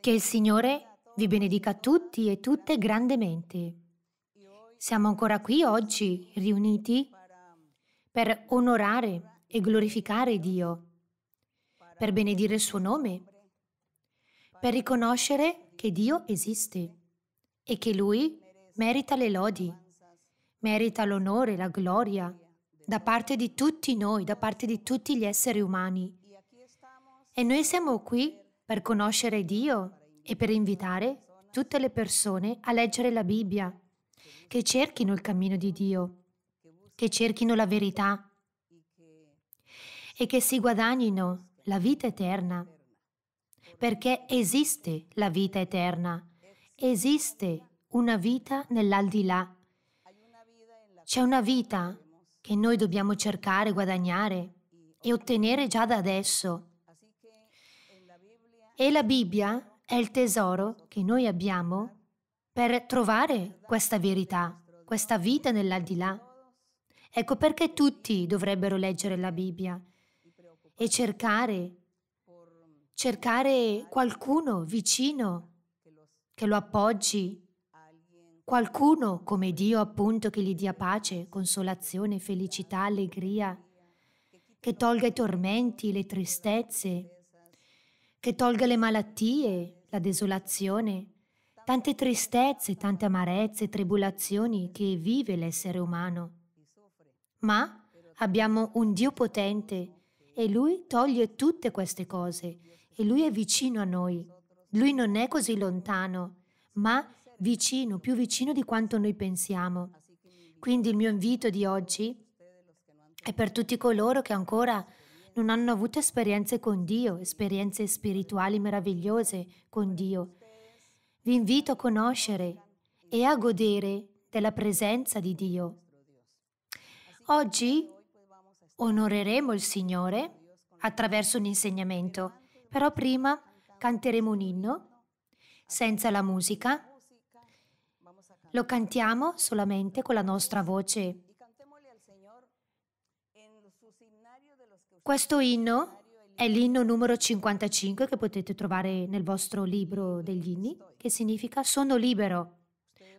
Che il Signore vi benedica tutti e tutte grandemente. Siamo ancora qui oggi, riuniti, per onorare e glorificare Dio, per benedire il suo nome, per riconoscere che Dio esiste e che Lui merita le lodi, merita l'onore, la gloria da parte di tutti noi, da parte di tutti gli esseri umani. E noi siamo qui per conoscere Dio e per invitare tutte le persone a leggere la Bibbia, che cerchino il cammino di Dio, che cerchino la verità e che si guadagnino la vita eterna, perché esiste la vita eterna, esiste una vita nell'aldilà. C'è una vita che noi dobbiamo cercare, guadagnare e ottenere già da adesso e la Bibbia è il tesoro che noi abbiamo per trovare questa verità, questa vita nell'aldilà. Ecco perché tutti dovrebbero leggere la Bibbia e cercare, cercare qualcuno vicino che lo appoggi, qualcuno come Dio appunto che gli dia pace, consolazione, felicità, allegria, che tolga i tormenti, le tristezze, che tolga le malattie, la desolazione, tante tristezze, tante amarezze, tribolazioni che vive l'essere umano. Ma abbiamo un Dio potente e Lui toglie tutte queste cose e Lui è vicino a noi. Lui non è così lontano, ma vicino, più vicino di quanto noi pensiamo. Quindi il mio invito di oggi è per tutti coloro che ancora non hanno avuto esperienze con Dio, esperienze spirituali meravigliose con Dio. Vi invito a conoscere e a godere della presenza di Dio. Oggi onoreremo il Signore attraverso un insegnamento, però prima canteremo un inno senza la musica. Lo cantiamo solamente con la nostra voce Questo inno è l'inno numero 55 che potete trovare nel vostro libro degli inni, che significa sono libero.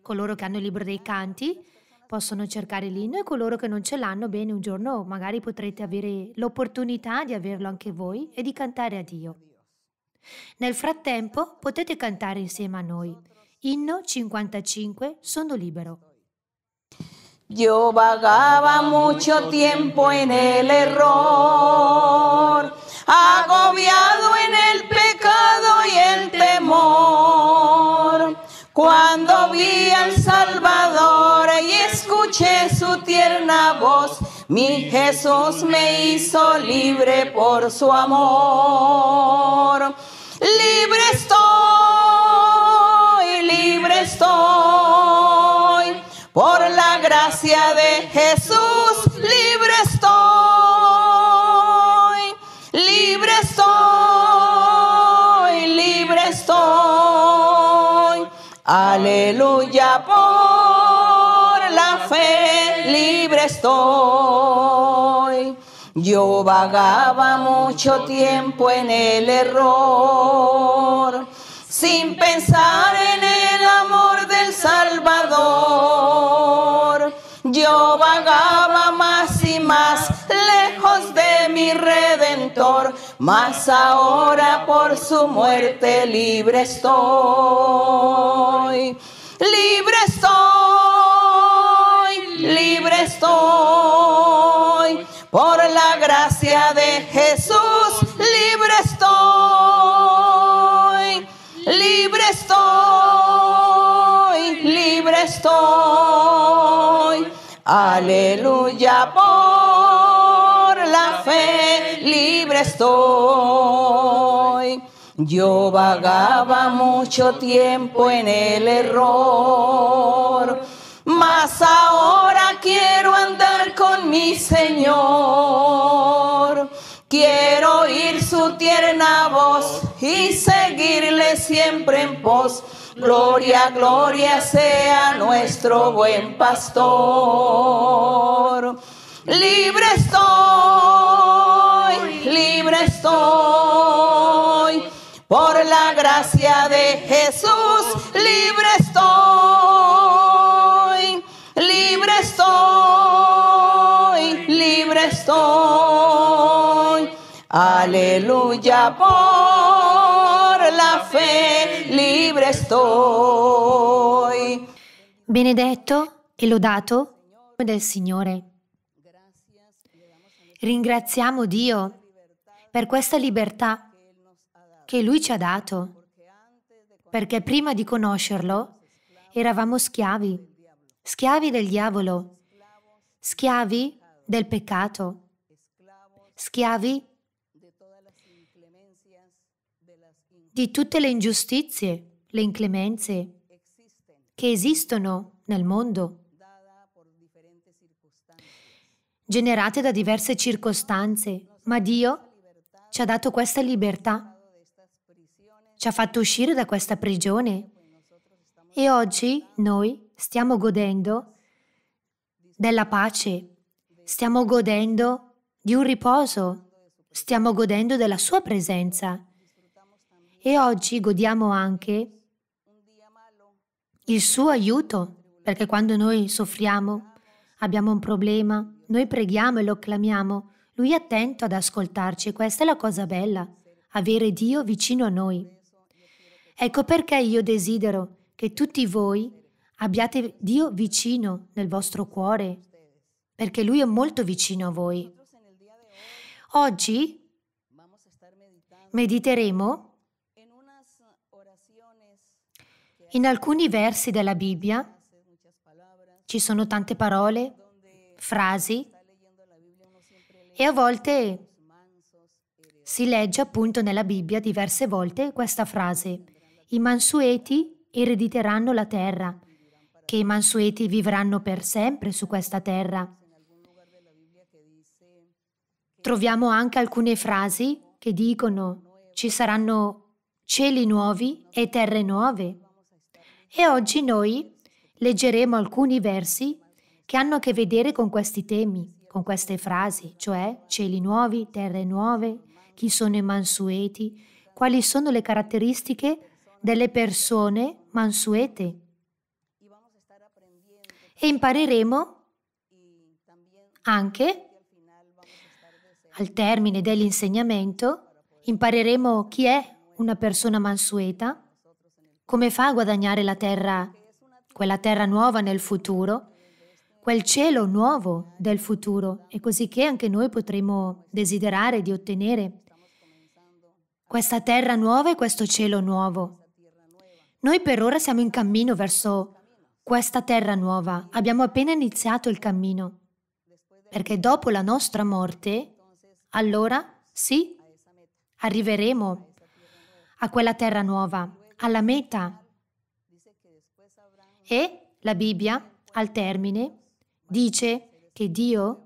Coloro che hanno il libro dei canti possono cercare l'inno e coloro che non ce l'hanno, bene, un giorno magari potrete avere l'opportunità di averlo anche voi e di cantare a Dio. Nel frattempo potete cantare insieme a noi. Inno 55 Sono libero. Yo vagaba mucho tiempo en el error, agobiado en el pecado y el temor. Cuando vi al Salvador y escuché su tierna voz, mi Jesús me hizo libre por su amor. Libre estoy, libre estoy por la gracia de Jesús libre estoy, libre estoy, libre estoy. Aleluya, por la fe libre estoy. Yo vagaba mucho tiempo en el error sin pensar en el amor del Salvador. Yo vagaba más y más lejos de mi redentor, mas ahora por su muerte libre estoy. Libre estoy, libre estoy, por la gracia de Jesús Aleluya, por la fe libre estoy. Yo vagaba mucho tiempo en el error, mas ahora quiero andar con mi Señor. Quiero oír su tierna voz y seguirle siempre en pos Gloria, gloria sea nuestro buen pastor. Libre estoy, libre estoy. Por la gracia de Jesús, libre estoy, libre estoy, libre estoy. Aleluya. Por fe libre estoy. Benedetto e lodato del Signore. Ringraziamo Dio per questa libertà che Lui ci ha dato, perché prima di conoscerlo eravamo schiavi, schiavi del diavolo, schiavi del peccato, schiavi di tutte le ingiustizie, le inclemenze che esistono nel mondo, generate da diverse circostanze, ma Dio ci ha dato questa libertà, ci ha fatto uscire da questa prigione e oggi noi stiamo godendo della pace, stiamo godendo di un riposo, stiamo godendo della sua presenza e oggi godiamo anche il suo aiuto, perché quando noi soffriamo, abbiamo un problema, noi preghiamo e lo clamiamo, lui è attento ad ascoltarci, questa è la cosa bella, avere Dio vicino a noi. Ecco perché io desidero che tutti voi abbiate Dio vicino nel vostro cuore, perché Lui è molto vicino a voi. Oggi mediteremo In alcuni versi della Bibbia ci sono tante parole, frasi e a volte si legge appunto nella Bibbia diverse volte questa frase. I mansueti erediteranno la terra, che i mansueti vivranno per sempre su questa terra. Troviamo anche alcune frasi che dicono ci saranno cieli nuovi e terre nuove e oggi noi leggeremo alcuni versi che hanno a che vedere con questi temi, con queste frasi, cioè cieli nuovi, terre nuove, chi sono i mansueti, quali sono le caratteristiche delle persone mansuete. E impareremo anche, al termine dell'insegnamento, impareremo chi è una persona mansueta come fa a guadagnare la terra, quella terra nuova nel futuro, quel cielo nuovo del futuro, e così che anche noi potremo desiderare di ottenere questa terra nuova e questo cielo nuovo. Noi per ora siamo in cammino verso questa terra nuova, abbiamo appena iniziato il cammino, perché dopo la nostra morte, allora sì, arriveremo a quella terra nuova alla meta. E la Bibbia, al termine, dice che Dio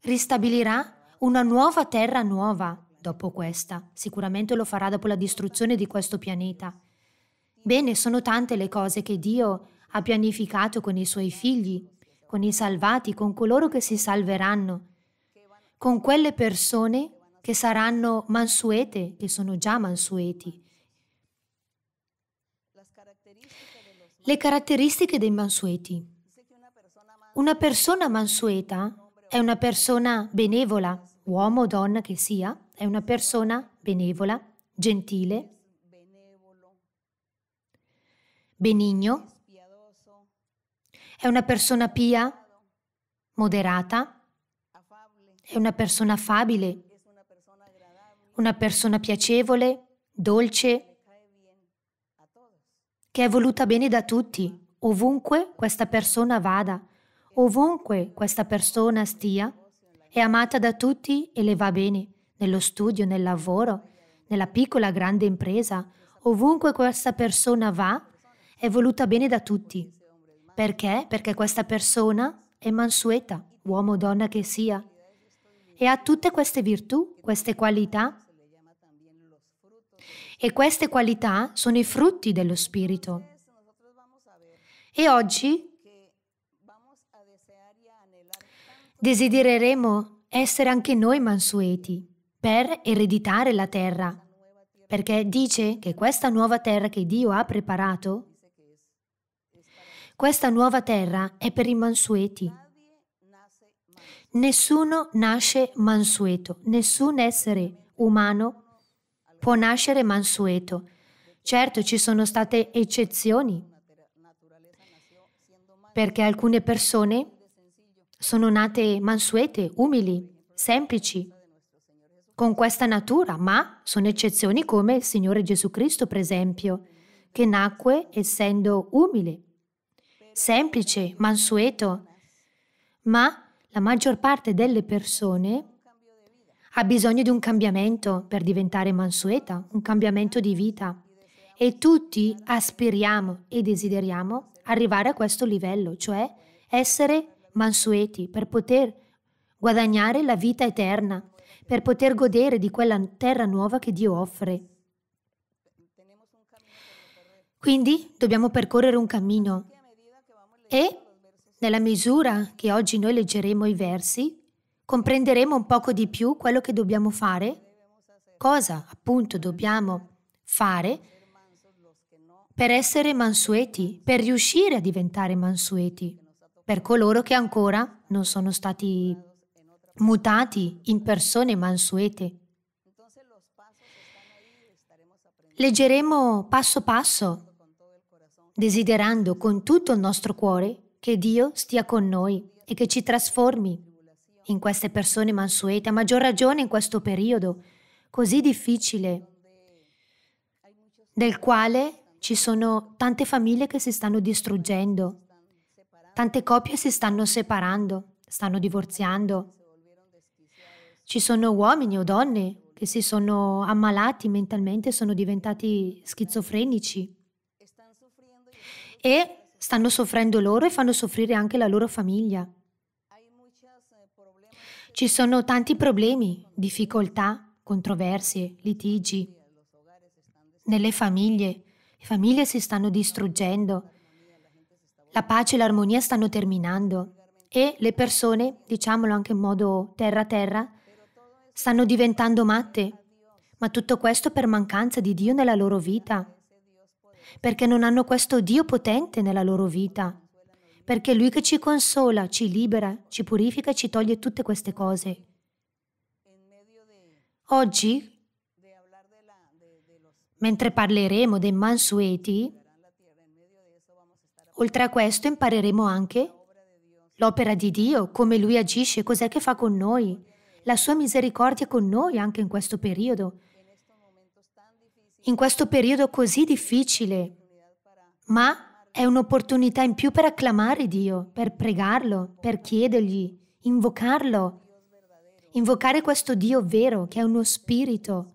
ristabilirà una nuova terra nuova dopo questa. Sicuramente lo farà dopo la distruzione di questo pianeta. Bene, sono tante le cose che Dio ha pianificato con i suoi figli, con i salvati, con coloro che si salveranno, con quelle persone che saranno mansuete, che sono già mansueti, Le caratteristiche dei mansueti. Una persona mansueta è una persona benevola, uomo o donna che sia, è una persona benevola, gentile, benigno, è una persona pia, moderata, è una persona affabile, una persona piacevole, dolce, che è voluta bene da tutti, ovunque questa persona vada, ovunque questa persona stia, è amata da tutti e le va bene, nello studio, nel lavoro, nella piccola grande impresa, ovunque questa persona va, è voluta bene da tutti. Perché? Perché questa persona è mansueta, uomo o donna che sia, e ha tutte queste virtù, queste qualità e queste qualità sono i frutti dello Spirito. E oggi desidereremo essere anche noi mansueti per ereditare la terra, perché dice che questa nuova terra che Dio ha preparato, questa nuova terra è per i mansueti. Nessuno nasce mansueto, nessun essere umano può nascere mansueto. Certo, ci sono state eccezioni, perché alcune persone sono nate mansuete, umili, semplici, con questa natura, ma sono eccezioni come il Signore Gesù Cristo, per esempio, che nacque essendo umile, semplice, mansueto, ma la maggior parte delle persone ha bisogno di un cambiamento per diventare mansueta, un cambiamento di vita. E tutti aspiriamo e desideriamo arrivare a questo livello, cioè essere mansueti per poter guadagnare la vita eterna, per poter godere di quella terra nuova che Dio offre. Quindi dobbiamo percorrere un cammino e nella misura che oggi noi leggeremo i versi, comprenderemo un poco di più quello che dobbiamo fare, cosa appunto dobbiamo fare per essere mansueti, per riuscire a diventare mansueti, per coloro che ancora non sono stati mutati in persone mansuete. Leggeremo passo passo, desiderando con tutto il nostro cuore che Dio stia con noi e che ci trasformi in queste persone mansuete, a maggior ragione in questo periodo così difficile, del quale ci sono tante famiglie che si stanno distruggendo, tante coppie si stanno separando, stanno divorziando. Ci sono uomini o donne che si sono ammalati mentalmente, sono diventati schizofrenici e stanno soffrendo loro e fanno soffrire anche la loro famiglia. Ci sono tanti problemi, difficoltà, controversie, litigi. Nelle famiglie, le famiglie si stanno distruggendo, la pace e l'armonia stanno terminando e le persone, diciamolo anche in modo terra-terra, stanno diventando matte, ma tutto questo per mancanza di Dio nella loro vita, perché non hanno questo Dio potente nella loro vita perché è Lui che ci consola, ci libera, ci purifica e ci toglie tutte queste cose. Oggi, mentre parleremo dei mansueti, oltre a questo impareremo anche l'opera di Dio, come Lui agisce, cos'è che fa con noi, la sua misericordia con noi anche in questo periodo. In questo periodo così difficile, ma è un'opportunità in più per acclamare Dio, per pregarlo, per chiedergli, invocarlo, invocare questo Dio vero che è uno spirito.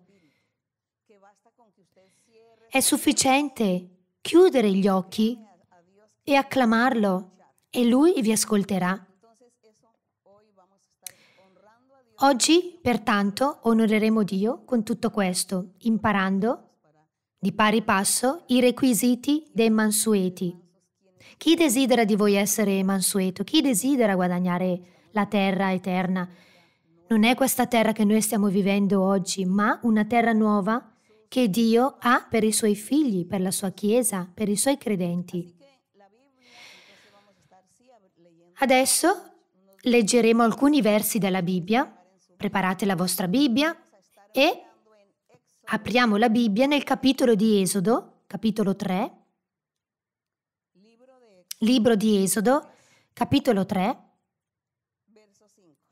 È sufficiente chiudere gli occhi e acclamarlo e lui vi ascolterà. Oggi, pertanto, onoreremo Dio con tutto questo, imparando di pari passo i requisiti dei mansueti. Chi desidera di voi essere mansueto? Chi desidera guadagnare la terra eterna? Non è questa terra che noi stiamo vivendo oggi, ma una terra nuova che Dio ha per i suoi figli, per la sua Chiesa, per i suoi credenti. Adesso leggeremo alcuni versi della Bibbia. Preparate la vostra Bibbia e Apriamo la Bibbia nel capitolo di Esodo, capitolo 3. Libro di Esodo, capitolo 3,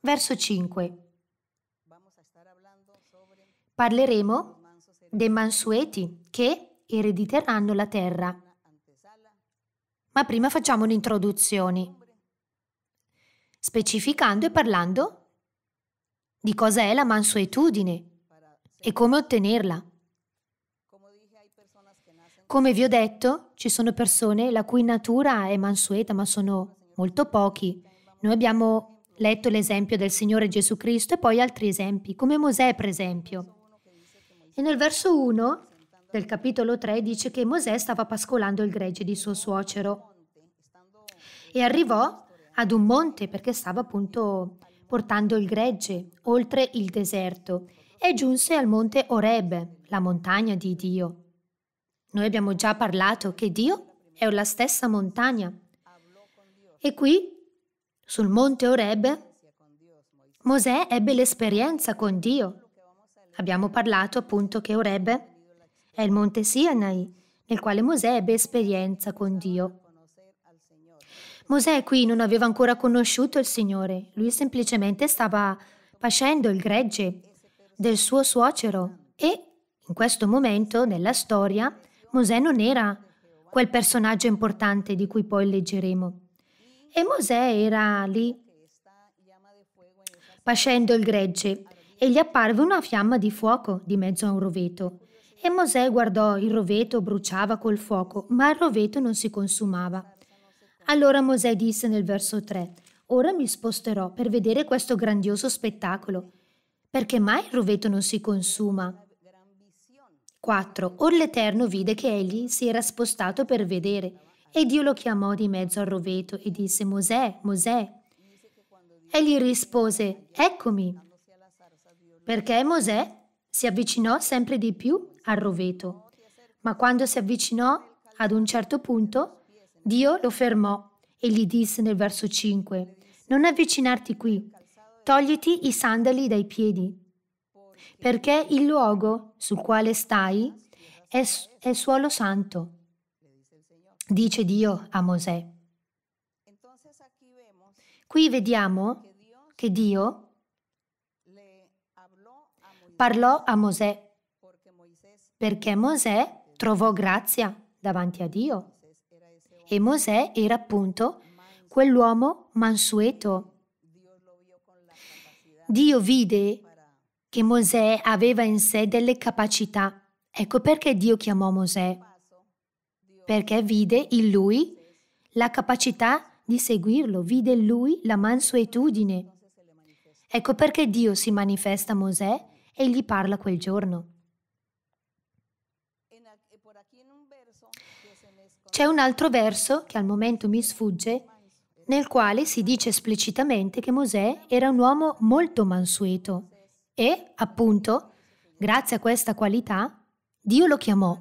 verso 5. Parleremo dei mansueti che erediteranno la terra. Ma prima facciamo un'introduzione, specificando e parlando di cosa è la mansuetudine e come ottenerla. Come vi ho detto, ci sono persone la cui natura è mansueta, ma sono molto pochi. Noi abbiamo letto l'esempio del Signore Gesù Cristo e poi altri esempi, come Mosè per esempio. E nel verso 1 del capitolo 3 dice che Mosè stava pascolando il gregge di suo suocero e arrivò ad un monte perché stava appunto portando il gregge oltre il deserto e giunse al monte Oreb, la montagna di Dio. Noi abbiamo già parlato che Dio è la stessa montagna. E qui, sul monte Oreb, Mosè ebbe l'esperienza con Dio. Abbiamo parlato appunto che Oreb è il monte Sinai, nel quale Mosè ebbe esperienza con Dio. Mosè qui non aveva ancora conosciuto il Signore, lui semplicemente stava pascendo il gregge, del suo suocero e in questo momento della storia Mosè non era quel personaggio importante di cui poi leggeremo. E Mosè era lì pascendo il gregge e gli apparve una fiamma di fuoco di mezzo a un roveto. E Mosè guardò il roveto bruciava col fuoco, ma il roveto non si consumava. Allora Mosè disse nel verso 3, Ora mi sposterò per vedere questo grandioso spettacolo perché mai il roveto non si consuma? 4. Or l'Eterno vide che egli si era spostato per vedere, e Dio lo chiamò di mezzo al roveto e disse, Mosè, Mosè. Egli rispose, Eccomi, perché Mosè si avvicinò sempre di più al roveto, ma quando si avvicinò ad un certo punto, Dio lo fermò e gli disse nel verso 5, Non avvicinarti qui, togliti i sandali dai piedi, perché il luogo sul quale stai è, è suolo santo, dice Dio a Mosè. Qui vediamo che Dio parlò a Mosè perché Mosè trovò grazia davanti a Dio e Mosè era appunto quell'uomo mansueto Dio vide che Mosè aveva in sé delle capacità. Ecco perché Dio chiamò Mosè. Perché vide in lui la capacità di seguirlo, vide in lui la mansuetudine. Ecco perché Dio si manifesta a Mosè e gli parla quel giorno. C'è un altro verso che al momento mi sfugge, nel quale si dice esplicitamente che Mosè era un uomo molto mansueto e, appunto, grazie a questa qualità, Dio lo chiamò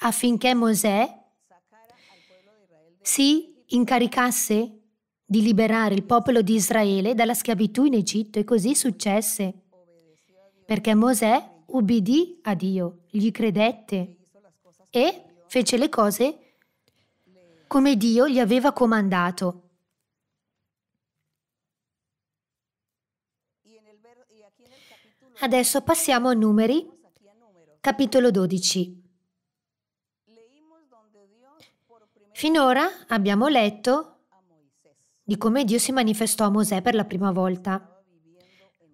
affinché Mosè si incaricasse di liberare il popolo di Israele dalla schiavitù in Egitto e così successe, perché Mosè ubbidì a Dio, gli credette e fece le cose come Dio gli aveva comandato. Adesso passiamo a numeri, capitolo 12. Finora abbiamo letto di come Dio si manifestò a Mosè per la prima volta.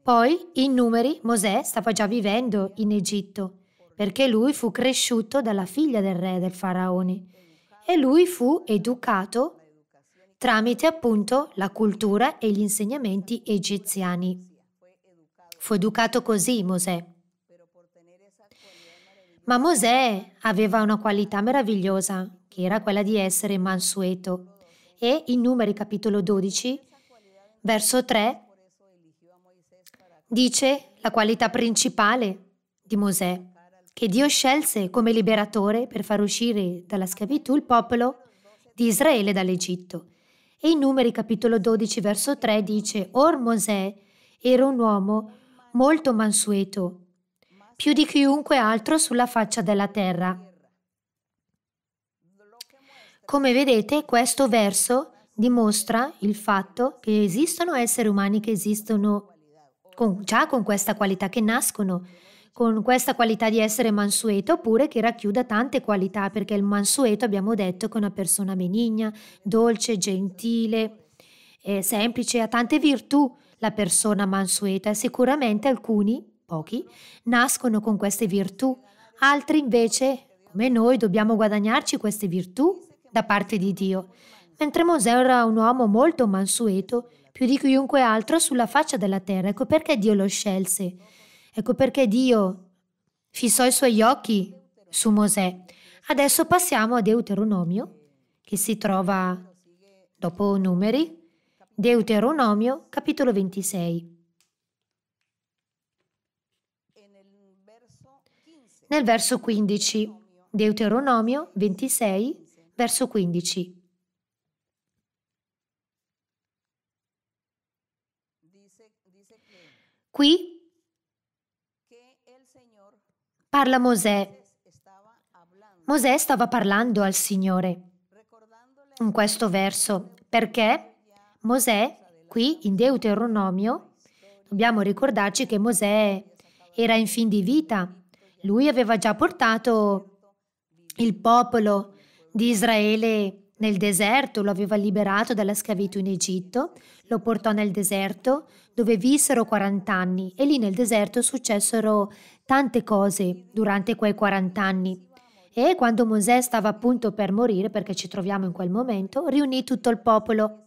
Poi, in numeri, Mosè stava già vivendo in Egitto, perché lui fu cresciuto dalla figlia del re del faraone, e lui fu educato tramite appunto la cultura e gli insegnamenti egiziani. Fu educato così Mosè. Ma Mosè aveva una qualità meravigliosa, che era quella di essere mansueto. E in Numeri capitolo 12, verso 3, dice la qualità principale di Mosè che Dio scelse come liberatore per far uscire dalla schiavitù il popolo di Israele dall'Egitto. E in Numeri capitolo 12 verso 3 dice, Or Mosè era un uomo molto mansueto, più di chiunque altro sulla faccia della terra. Come vedete, questo verso dimostra il fatto che esistono esseri umani che esistono con, già con questa qualità, che nascono con questa qualità di essere mansueto oppure che racchiuda tante qualità, perché il mansueto abbiamo detto che è una persona benigna, dolce, gentile, eh, semplice, ha tante virtù la persona mansueta e sicuramente alcuni, pochi, nascono con queste virtù, altri invece, come noi, dobbiamo guadagnarci queste virtù da parte di Dio. Mentre Mosè era un uomo molto mansueto, più di chiunque altro sulla faccia della terra, ecco perché Dio lo scelse Ecco perché Dio fissò i suoi occhi su Mosè. Adesso passiamo a Deuteronomio, che si trova dopo Numeri, Deuteronomio capitolo 26. Nel verso 15, Deuteronomio 26, verso 15. Qui parla Mosè. Mosè stava parlando al Signore in questo verso perché Mosè, qui in Deuteronomio, dobbiamo ricordarci che Mosè era in fin di vita. Lui aveva già portato il popolo di Israele nel deserto lo aveva liberato dalla schiavitù in Egitto, lo portò nel deserto dove vissero 40 anni e lì nel deserto successero tante cose durante quei 40 anni. E quando Mosè stava appunto per morire, perché ci troviamo in quel momento, riunì tutto il popolo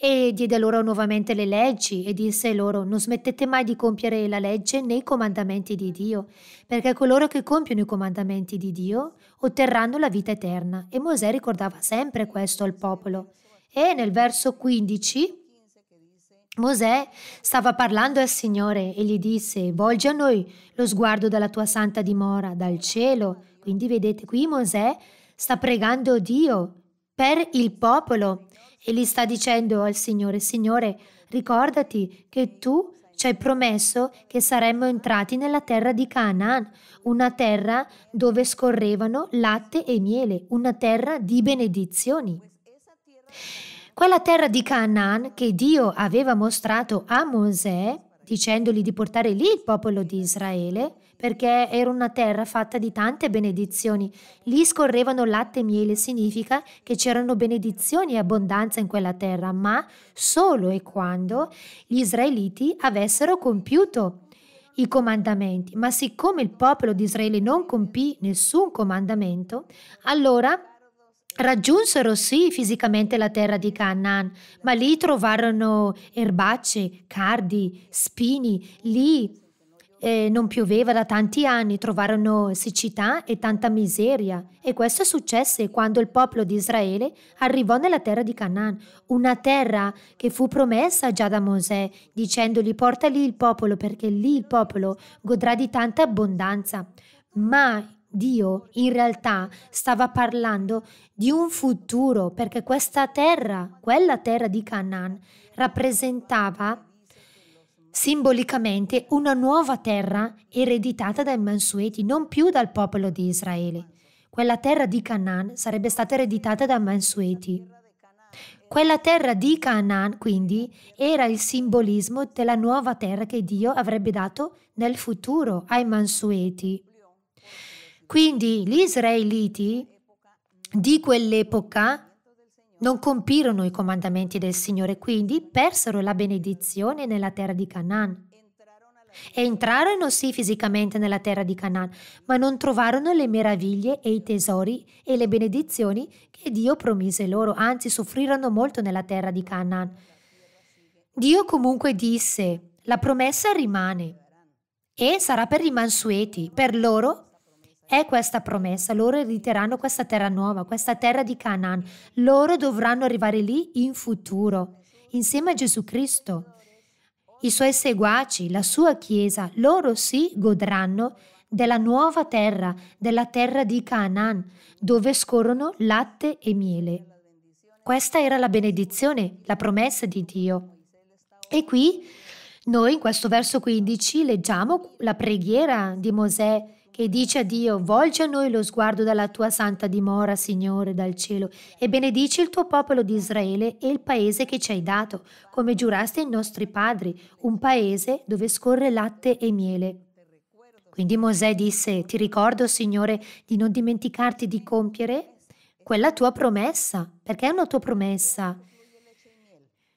e diede loro nuovamente le leggi e disse loro non smettete mai di compiere la legge né i comandamenti di Dio, perché coloro che compiono i comandamenti di Dio otterranno la vita eterna. E Mosè ricordava sempre questo al popolo. E nel verso 15 Mosè stava parlando al Signore e gli disse, volgi a noi lo sguardo dalla tua santa dimora, dal cielo. Quindi vedete qui Mosè sta pregando Dio per il popolo e gli sta dicendo al Signore, Signore, ricordati che tu ci hai promesso che saremmo entrati nella terra di Canaan, una terra dove scorrevano latte e miele, una terra di benedizioni. Quella terra di Canaan che Dio aveva mostrato a Mosè, dicendogli di portare lì il popolo di Israele, perché era una terra fatta di tante benedizioni. Lì scorrevano latte e miele, significa che c'erano benedizioni e abbondanza in quella terra, ma solo e quando gli israeliti avessero compiuto i comandamenti. Ma siccome il popolo di Israele non compì nessun comandamento, allora Raggiunsero sì fisicamente la terra di Canaan, ma lì trovarono erbacce, cardi, spini, lì eh, non pioveva da tanti anni, trovarono siccità e tanta miseria. E questo successe quando il popolo di Israele arrivò nella terra di Canaan, una terra che fu promessa già da Mosè, dicendogli porta lì il popolo perché lì il popolo godrà di tanta abbondanza. Ma Dio in realtà stava parlando di un futuro perché questa terra, quella terra di Canaan, rappresentava simbolicamente una nuova terra ereditata dai Mansueti, non più dal popolo di Israele. Quella terra di Canaan sarebbe stata ereditata dai Mansueti. Quella terra di Canaan, quindi, era il simbolismo della nuova terra che Dio avrebbe dato nel futuro ai Mansueti. Quindi gli israeliti di quell'epoca non compirono i comandamenti del Signore, quindi persero la benedizione nella terra di Canaan. E entrarono sì fisicamente nella terra di Canaan, ma non trovarono le meraviglie e i tesori e le benedizioni che Dio promise loro, anzi soffrirono molto nella terra di Canaan. Dio comunque disse, la promessa rimane e sarà per i mansueti, per loro è questa promessa, loro erediteranno questa terra nuova, questa terra di Canaan. Loro dovranno arrivare lì in futuro, insieme a Gesù Cristo. I suoi seguaci, la sua Chiesa, loro sì godranno della nuova terra, della terra di Canaan, dove scorrono latte e miele. Questa era la benedizione, la promessa di Dio. E qui noi in questo verso 15 leggiamo la preghiera di Mosè che dice a Dio, volge a noi lo sguardo dalla tua santa dimora, Signore, dal cielo, e benedici il tuo popolo di Israele e il paese che ci hai dato, come giuraste ai nostri padri, un paese dove scorre latte e miele. Quindi Mosè disse, ti ricordo, Signore, di non dimenticarti di compiere quella tua promessa, perché è una tua promessa,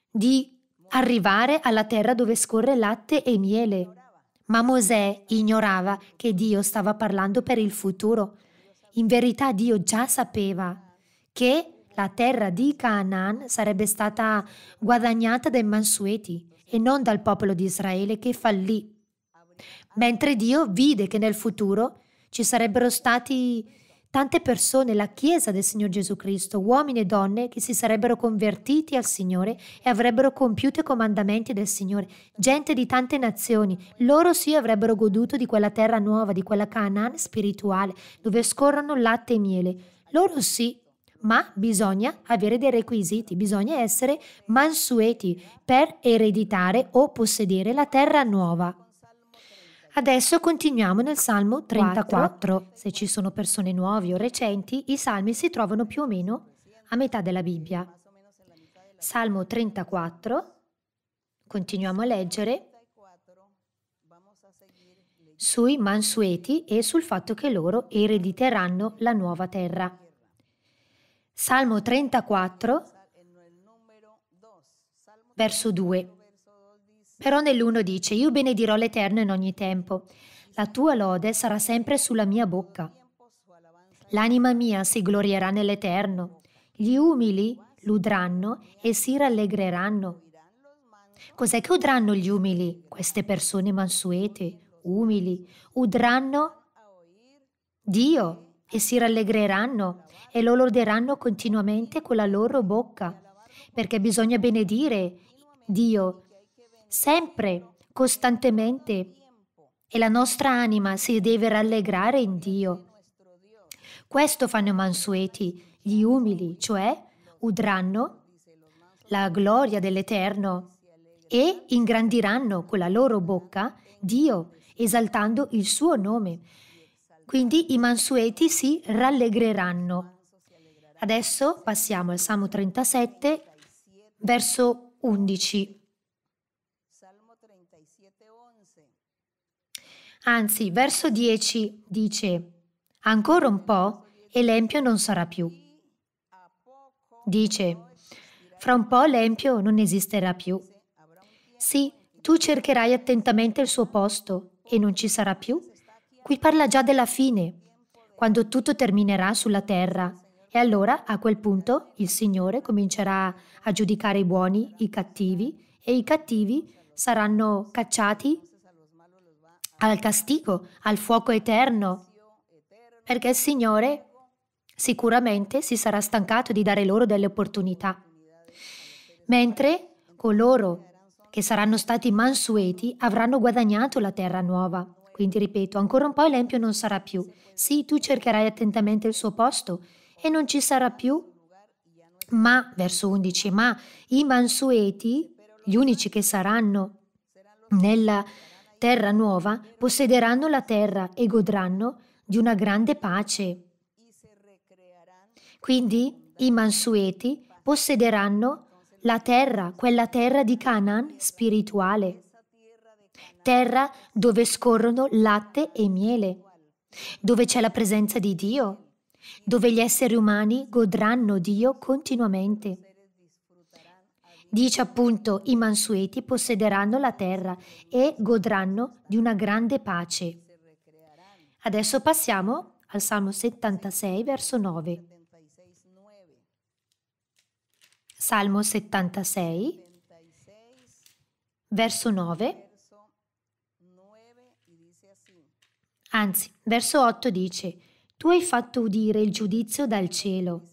di arrivare alla terra dove scorre latte e miele. Ma Mosè ignorava che Dio stava parlando per il futuro. In verità Dio già sapeva che la terra di Canaan sarebbe stata guadagnata dai Mansueti e non dal popolo di Israele che fallì. Mentre Dio vide che nel futuro ci sarebbero stati tante persone, la Chiesa del Signore Gesù Cristo, uomini e donne che si sarebbero convertiti al Signore e avrebbero compiuto i comandamenti del Signore, gente di tante nazioni, loro sì avrebbero goduto di quella terra nuova, di quella Canaan spirituale, dove scorrono latte e miele. Loro sì, ma bisogna avere dei requisiti, bisogna essere mansueti per ereditare o possedere la terra nuova. Adesso continuiamo nel Salmo 34. Se ci sono persone nuove o recenti, i salmi si trovano più o meno a metà della Bibbia. Salmo 34, continuiamo a leggere sui mansueti e sul fatto che loro erediteranno la nuova terra. Salmo 34, verso 2. Però nell'uno dice, io benedirò l'Eterno in ogni tempo, la tua lode sarà sempre sulla mia bocca. L'anima mia si glorierà nell'Eterno, gli umili l'udranno e si rallegreranno. Cos'è che udranno gli umili? Queste persone mansuete, umili, udranno Dio e si rallegreranno e lo loderanno continuamente con la loro bocca, perché bisogna benedire Dio sempre, costantemente. E la nostra anima si deve rallegrare in Dio. Questo fanno i mansueti, gli umili, cioè udranno la gloria dell'Eterno e ingrandiranno con la loro bocca Dio, esaltando il suo nome. Quindi i mansueti si rallegreranno. Adesso passiamo al Salmo 37, verso 11. Anzi, verso 10 dice, ancora un po' e l'empio non sarà più. Dice, fra un po' l'empio non esisterà più. Sì, tu cercherai attentamente il suo posto e non ci sarà più. Qui parla già della fine, quando tutto terminerà sulla terra. E allora, a quel punto, il Signore comincerà a giudicare i buoni, i cattivi, e i cattivi saranno cacciati al castigo, al fuoco eterno, perché il Signore sicuramente si sarà stancato di dare loro delle opportunità. Mentre coloro che saranno stati mansueti avranno guadagnato la terra nuova. Quindi ripeto, ancora un po' l'empio non sarà più. Sì, tu cercherai attentamente il suo posto e non ci sarà più. Ma, verso 11, ma i mansueti, gli unici che saranno nella terra nuova, possederanno la terra e godranno di una grande pace. Quindi i mansueti possederanno la terra, quella terra di Canaan spirituale, terra dove scorrono latte e miele, dove c'è la presenza di Dio, dove gli esseri umani godranno Dio continuamente. Dice appunto i mansueti possederanno la terra e godranno di una grande pace. Adesso passiamo al Salmo 76, verso 9. Salmo 76, verso 9. Anzi, verso 8 dice, Tu hai fatto udire il giudizio dal cielo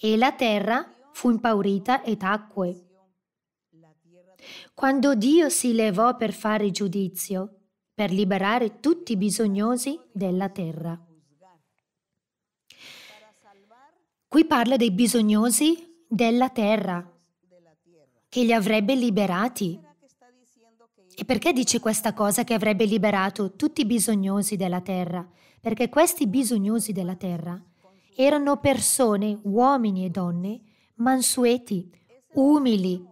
e la terra fu impaurita e tacque. Quando Dio si levò per fare giudizio, per liberare tutti i bisognosi della terra. Qui parla dei bisognosi della terra, che li avrebbe liberati. E perché dice questa cosa che avrebbe liberato tutti i bisognosi della terra? Perché questi bisognosi della terra erano persone, uomini e donne, mansueti, umili,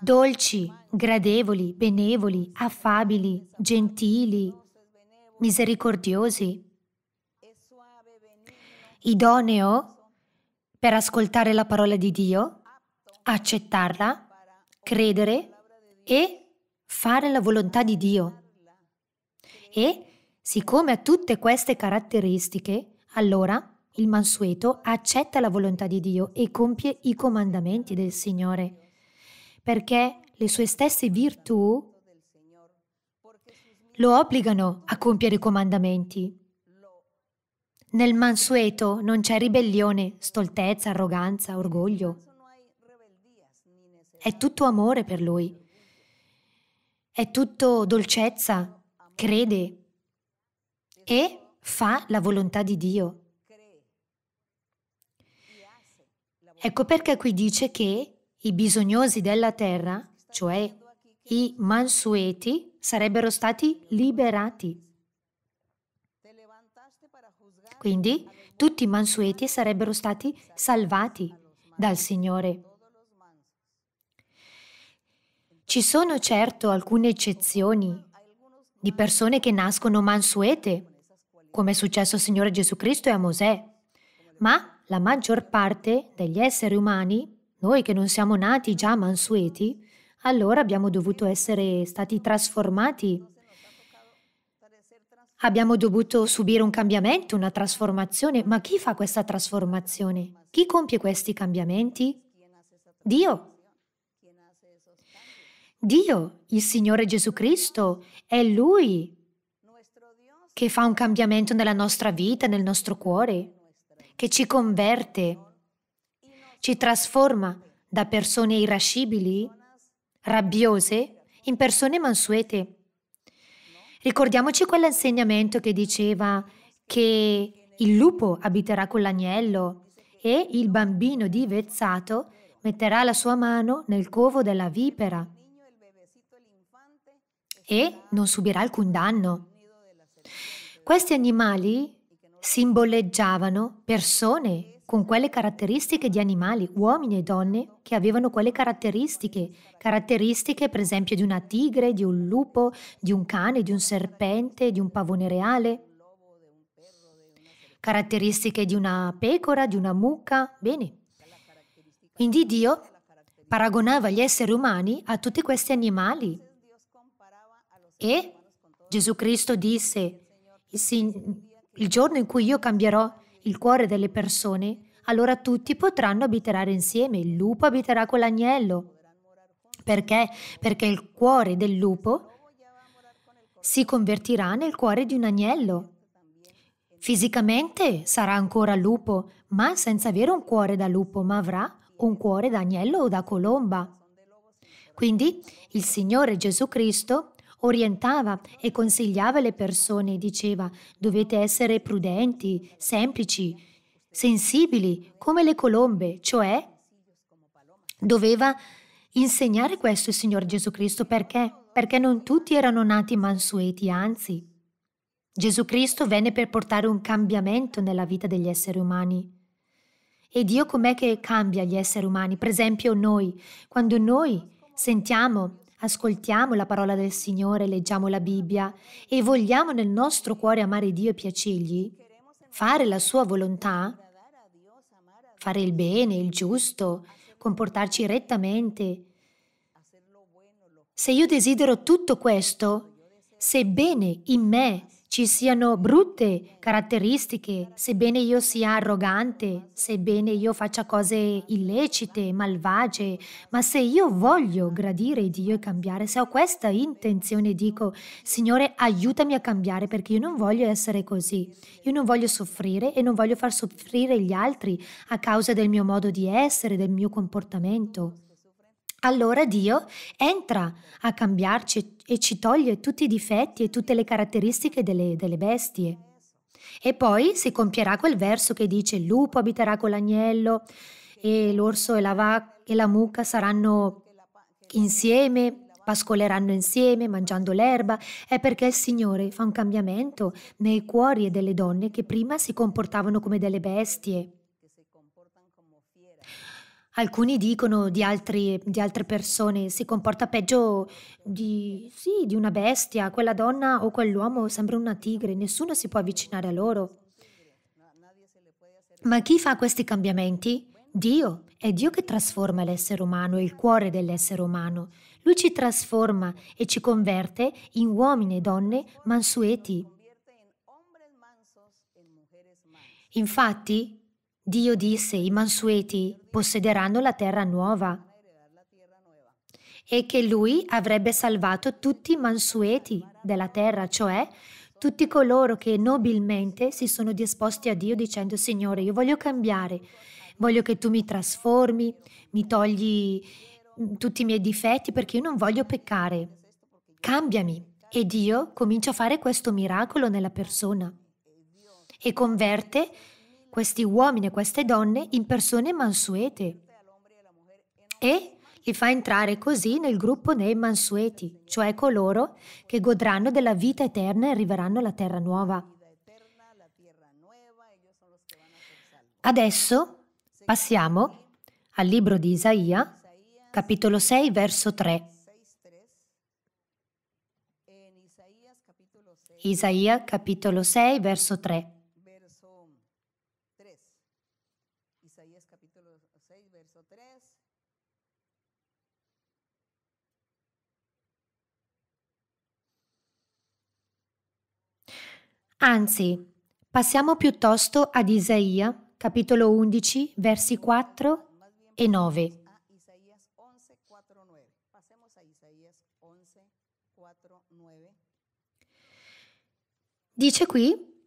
dolci, gradevoli, benevoli, affabili, gentili, misericordiosi, idoneo per ascoltare la parola di Dio, accettarla, credere e fare la volontà di Dio. E siccome ha tutte queste caratteristiche, allora il mansueto accetta la volontà di Dio e compie i comandamenti del Signore, perché le sue stesse virtù lo obbligano a compiere i comandamenti. Nel mansueto non c'è ribellione, stoltezza, arroganza, orgoglio. È tutto amore per lui. È tutto dolcezza, crede e fa la volontà di Dio. Ecco perché qui dice che i bisognosi della terra, cioè i mansueti, sarebbero stati liberati. Quindi tutti i mansueti sarebbero stati salvati dal Signore. Ci sono certo alcune eccezioni di persone che nascono mansuete, come è successo al Signore Gesù Cristo e a Mosè, ma la maggior parte degli esseri umani, noi che non siamo nati già mansueti, allora abbiamo dovuto essere stati trasformati. Abbiamo dovuto subire un cambiamento, una trasformazione, ma chi fa questa trasformazione? Chi compie questi cambiamenti? Dio. Dio, il Signore Gesù Cristo, è Lui che fa un cambiamento nella nostra vita, nel nostro cuore che ci converte, ci trasforma da persone irascibili, rabbiose, in persone mansuete. Ricordiamoci quell'insegnamento che diceva che il lupo abiterà con l'agnello e il bambino divezzato metterà la sua mano nel covo della vipera e non subirà alcun danno. Questi animali simboleggiavano persone con quelle caratteristiche di animali, uomini e donne che avevano quelle caratteristiche, caratteristiche per esempio di una tigre, di un lupo, di un cane, di un serpente, di un pavone reale, caratteristiche di una pecora, di una mucca, bene. Quindi Dio paragonava gli esseri umani a tutti questi animali e Gesù Cristo disse, il giorno in cui io cambierò il cuore delle persone, allora tutti potranno abiterare insieme, il lupo abiterà con l'agnello. Perché? Perché il cuore del lupo si convertirà nel cuore di un agnello. Fisicamente sarà ancora lupo, ma senza avere un cuore da lupo, ma avrà un cuore da agnello o da colomba. Quindi il Signore Gesù Cristo orientava e consigliava le persone, diceva dovete essere prudenti, semplici, sensibili come le colombe, cioè doveva insegnare questo il Signore Gesù Cristo perché? Perché non tutti erano nati mansueti, anzi Gesù Cristo venne per portare un cambiamento nella vita degli esseri umani. E Dio com'è che cambia gli esseri umani? Per esempio noi, quando noi sentiamo Ascoltiamo la parola del Signore, leggiamo la Bibbia e vogliamo nel nostro cuore amare Dio e piacergli, fare la sua volontà, fare il bene, il giusto, comportarci rettamente. Se io desidero tutto questo, sebbene in me ci siano brutte caratteristiche, sebbene io sia arrogante, sebbene io faccia cose illecite, malvagie, ma se io voglio gradire Dio e cambiare, se ho questa intenzione dico, Signore, aiutami a cambiare perché io non voglio essere così, io non voglio soffrire e non voglio far soffrire gli altri a causa del mio modo di essere, del mio comportamento allora Dio entra a cambiarci e ci toglie tutti i difetti e tutte le caratteristiche delle, delle bestie. E poi si compierà quel verso che dice il lupo abiterà con l'agnello e l'orso e la, va- e la mucca saranno insieme, pascoleranno insieme, mangiando l'erba, è perché il Signore fa un cambiamento nei cuori delle donne che prima si comportavano come delle bestie alcuni dicono di, altri, di altre persone si comporta peggio di, sì, di una bestia, quella donna o quell'uomo sembra una tigre, nessuno si può avvicinare a loro. Ma chi fa questi cambiamenti? Dio. È Dio che trasforma l'essere umano, il cuore dell'essere umano. Lui ci trasforma e ci converte in uomini e donne mansueti. Infatti, Dio disse i mansueti possederanno la terra nuova e che lui avrebbe salvato tutti i mansueti della terra, cioè tutti coloro che nobilmente si sono disposti a Dio dicendo Signore, io voglio cambiare, voglio che tu mi trasformi, mi togli mm, tutti i miei difetti perché io non voglio peccare. Cambiami. E Dio comincia a fare questo miracolo nella persona e converte questi uomini e queste donne in persone mansuete e li fa entrare così nel gruppo dei mansueti, cioè coloro che godranno della vita eterna e arriveranno alla terra nuova. Adesso passiamo al libro di Isaia, capitolo 6, verso 3. Isaia capitolo 6 verso 3. Anzi, passiamo piuttosto ad Isaia, capitolo 11, versi 4 e 9. Dice qui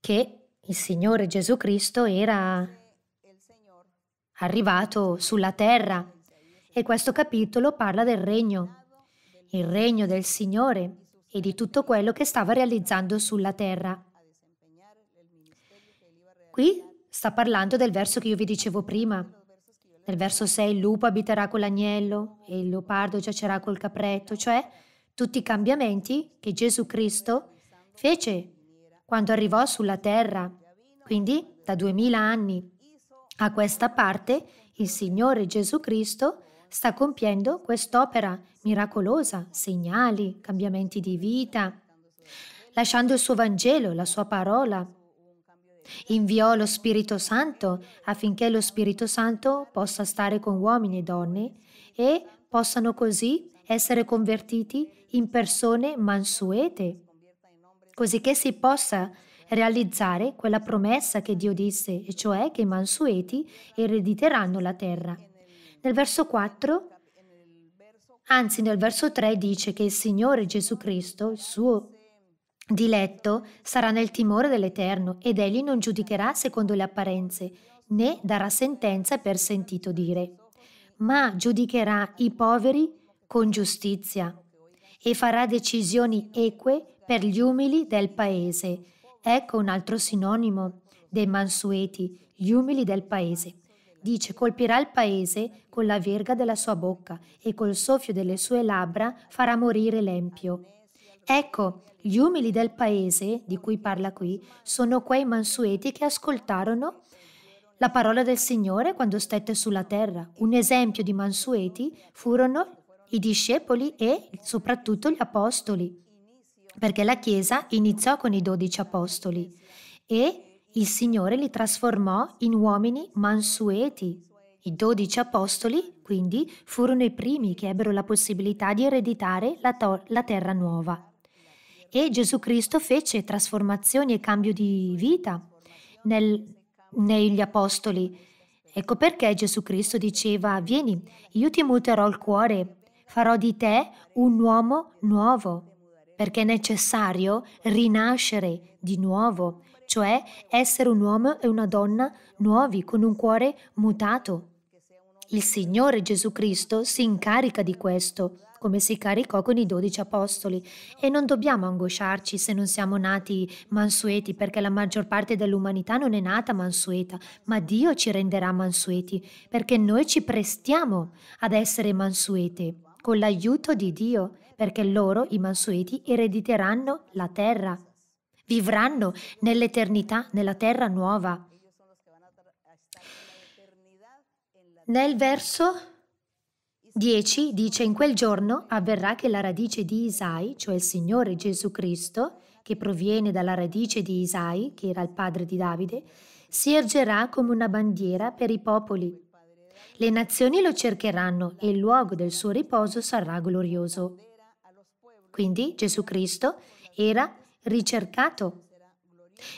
che il Signore Gesù Cristo era arrivato sulla terra e questo capitolo parla del regno, il regno del Signore e di tutto quello che stava realizzando sulla terra. Qui sta parlando del verso che io vi dicevo prima. Nel verso 6 il lupo abiterà con l'agnello e il leopardo giacerà col capretto, cioè tutti i cambiamenti che Gesù Cristo fece quando arrivò sulla terra. Quindi da duemila anni a questa parte il Signore Gesù Cristo sta compiendo quest'opera miracolosa, segnali, cambiamenti di vita, lasciando il suo Vangelo, la sua parola. Inviò lo Spirito Santo affinché lo Spirito Santo possa stare con uomini e donne e possano così essere convertiti in persone mansuete, così che si possa realizzare quella promessa che Dio disse, e cioè che i mansueti erediteranno la terra. Nel verso 4, anzi nel verso 3 dice che il Signore Gesù Cristo, il suo diletto, sarà nel timore dell'Eterno ed egli non giudicherà secondo le apparenze, né darà sentenza per sentito dire, ma giudicherà i poveri con giustizia e farà decisioni eque per gli umili del paese. Ecco un altro sinonimo dei mansueti, gli umili del paese dice colpirà il paese con la verga della sua bocca e col soffio delle sue labbra farà morire l'empio. Ecco, gli umili del paese, di cui parla qui, sono quei mansueti che ascoltarono la parola del Signore quando stette sulla terra. Un esempio di mansueti furono i discepoli e soprattutto gli apostoli, perché la Chiesa iniziò con i dodici apostoli e il Signore li trasformò in uomini mansueti. I dodici apostoli, quindi, furono i primi che ebbero la possibilità di ereditare la, to- la terra nuova. E Gesù Cristo fece trasformazioni e cambio di vita nel, negli apostoli. Ecco perché Gesù Cristo diceva, vieni, io ti muterò il cuore, farò di te un uomo nuovo, perché è necessario rinascere di nuovo, cioè essere un uomo e una donna nuovi, con un cuore mutato. Il Signore Gesù Cristo si incarica di questo, come si caricò con i dodici apostoli, e non dobbiamo angosciarci se non siamo nati mansueti, perché la maggior parte dell'umanità non è nata mansueta, ma Dio ci renderà mansueti, perché noi ci prestiamo ad essere mansueti, con l'aiuto di Dio, perché loro, i mansueti, erediteranno la terra vivranno nell'eternità, nella terra nuova. Nel verso 10 dice in quel giorno avverrà che la radice di Isai, cioè il Signore Gesù Cristo, che proviene dalla radice di Isai, che era il padre di Davide, si ergerà come una bandiera per i popoli. Le nazioni lo cercheranno e il luogo del suo riposo sarà glorioso. Quindi Gesù Cristo era ricercato.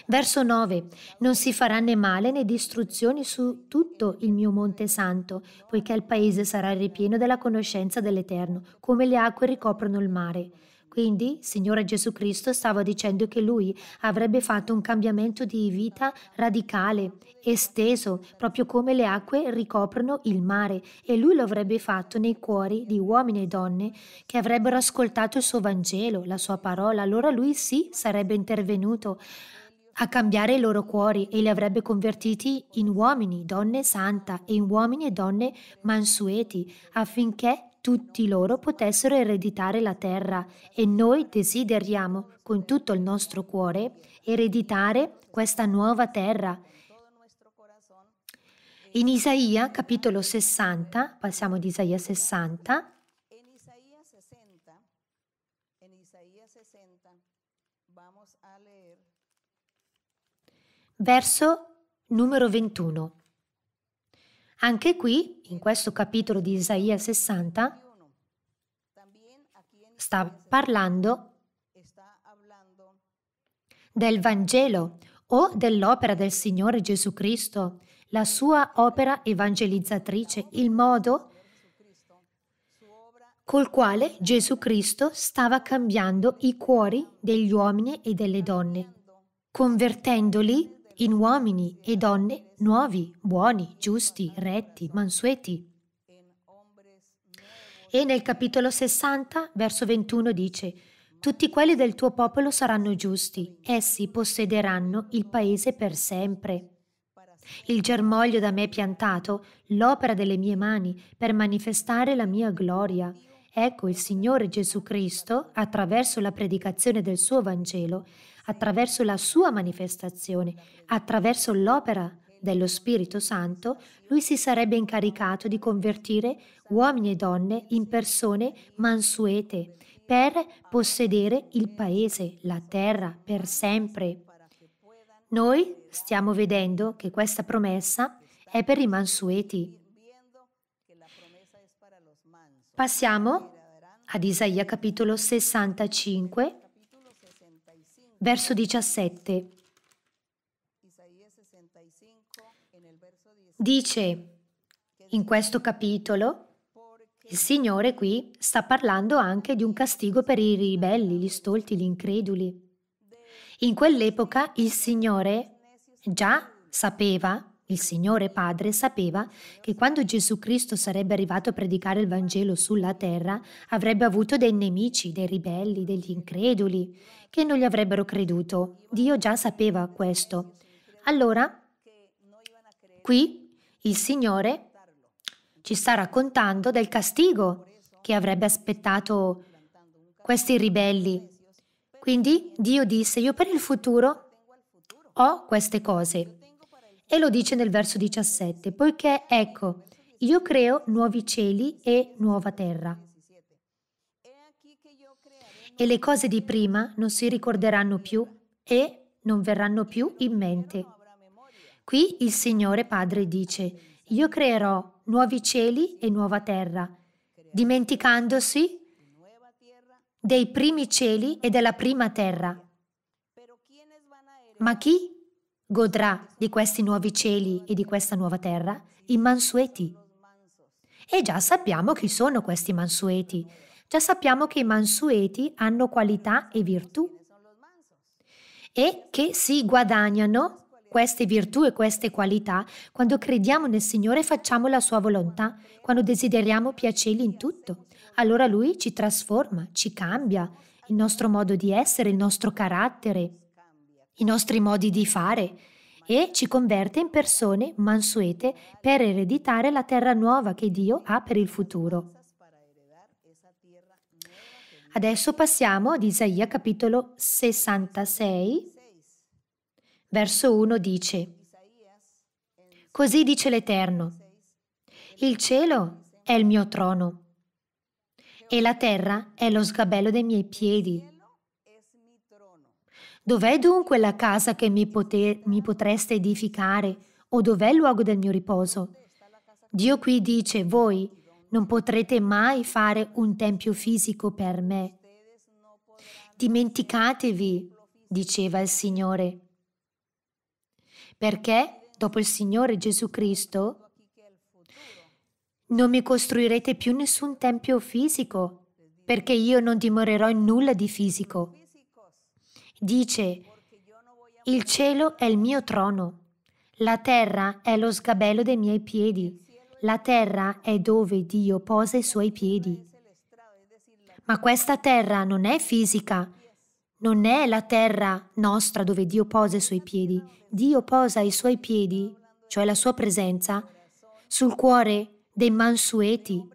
Verso 9. Non si farà né male né distruzioni su tutto il mio monte santo, poiché il paese sarà ripieno della conoscenza dell'Eterno, come le acque ricoprono il mare. Quindi, Signore Gesù Cristo stava dicendo che lui avrebbe fatto un cambiamento di vita radicale, esteso, proprio come le acque ricoprono il mare, e lui lo avrebbe fatto nei cuori di uomini e donne che avrebbero ascoltato il suo Vangelo, la sua parola. Allora lui sì sarebbe intervenuto a cambiare i loro cuori e li avrebbe convertiti in uomini, donne santa e in uomini e donne mansueti, affinché tutti loro potessero ereditare la terra e noi desideriamo con tutto il nostro cuore ereditare questa nuova terra. In Isaia capitolo 60, passiamo ad Isaia 60, verso numero 21. Anche qui in questo capitolo di Isaia 60 sta parlando del Vangelo o dell'opera del Signore Gesù Cristo, la sua opera evangelizzatrice, il modo col quale Gesù Cristo stava cambiando i cuori degli uomini e delle donne, convertendoli in uomini e donne nuovi, buoni, giusti, retti, mansueti. E nel capitolo 60, verso 21 dice, Tutti quelli del tuo popolo saranno giusti, essi possederanno il paese per sempre. Il germoglio da me piantato, l'opera delle mie mani, per manifestare la mia gloria. Ecco il Signore Gesù Cristo, attraverso la predicazione del suo Vangelo, attraverso la sua manifestazione, attraverso l'opera dello Spirito Santo, lui si sarebbe incaricato di convertire uomini e donne in persone mansuete per possedere il paese, la terra, per sempre. Noi stiamo vedendo che questa promessa è per i mansueti. Passiamo ad Isaia capitolo 65, verso 17. Dice in questo capitolo, il Signore qui sta parlando anche di un castigo per i ribelli, gli stolti, gli increduli. In quell'epoca il Signore già sapeva il Signore Padre sapeva che quando Gesù Cristo sarebbe arrivato a predicare il Vangelo sulla terra, avrebbe avuto dei nemici, dei ribelli, degli increduli, che non gli avrebbero creduto. Dio già sapeva questo. Allora, qui il Signore ci sta raccontando del castigo che avrebbe aspettato questi ribelli. Quindi Dio disse, io per il futuro ho queste cose e lo dice nel verso 17, poiché ecco, io creo nuovi cieli e nuova terra. E le cose di prima non si ricorderanno più e non verranno più in mente. Qui il Signore Padre dice, io creerò nuovi cieli e nuova terra, dimenticandosi dei primi cieli e della prima terra. Ma chi godrà di questi nuovi cieli e di questa nuova terra? I mansueti. E già sappiamo chi sono questi mansueti. Già sappiamo che i mansueti hanno qualità e virtù e che si guadagnano queste virtù e queste qualità quando crediamo nel Signore e facciamo la sua volontà, quando desideriamo piacergli in tutto. Allora Lui ci trasforma, ci cambia il nostro modo di essere, il nostro carattere, i nostri modi di fare e ci converte in persone mansuete per ereditare la terra nuova che Dio ha per il futuro. Adesso passiamo ad Isaia capitolo 66, verso 1 dice, Così dice l'Eterno, il cielo è il mio trono e la terra è lo sgabello dei miei piedi. Dov'è dunque la casa che mi, pote- mi potreste edificare? O dov'è il luogo del mio riposo? Dio qui dice, voi non potrete mai fare un tempio fisico per me. Dimenticatevi, diceva il Signore. Perché dopo il Signore Gesù Cristo non mi costruirete più nessun tempio fisico, perché io non dimorerò in nulla di fisico. Dice, il cielo è il mio trono, la terra è lo sgabello dei miei piedi, la terra è dove Dio posa i suoi piedi. Ma questa terra non è fisica, non è la terra nostra dove Dio posa i suoi piedi. Dio posa i suoi piedi, cioè la sua presenza, sul cuore dei mansueti.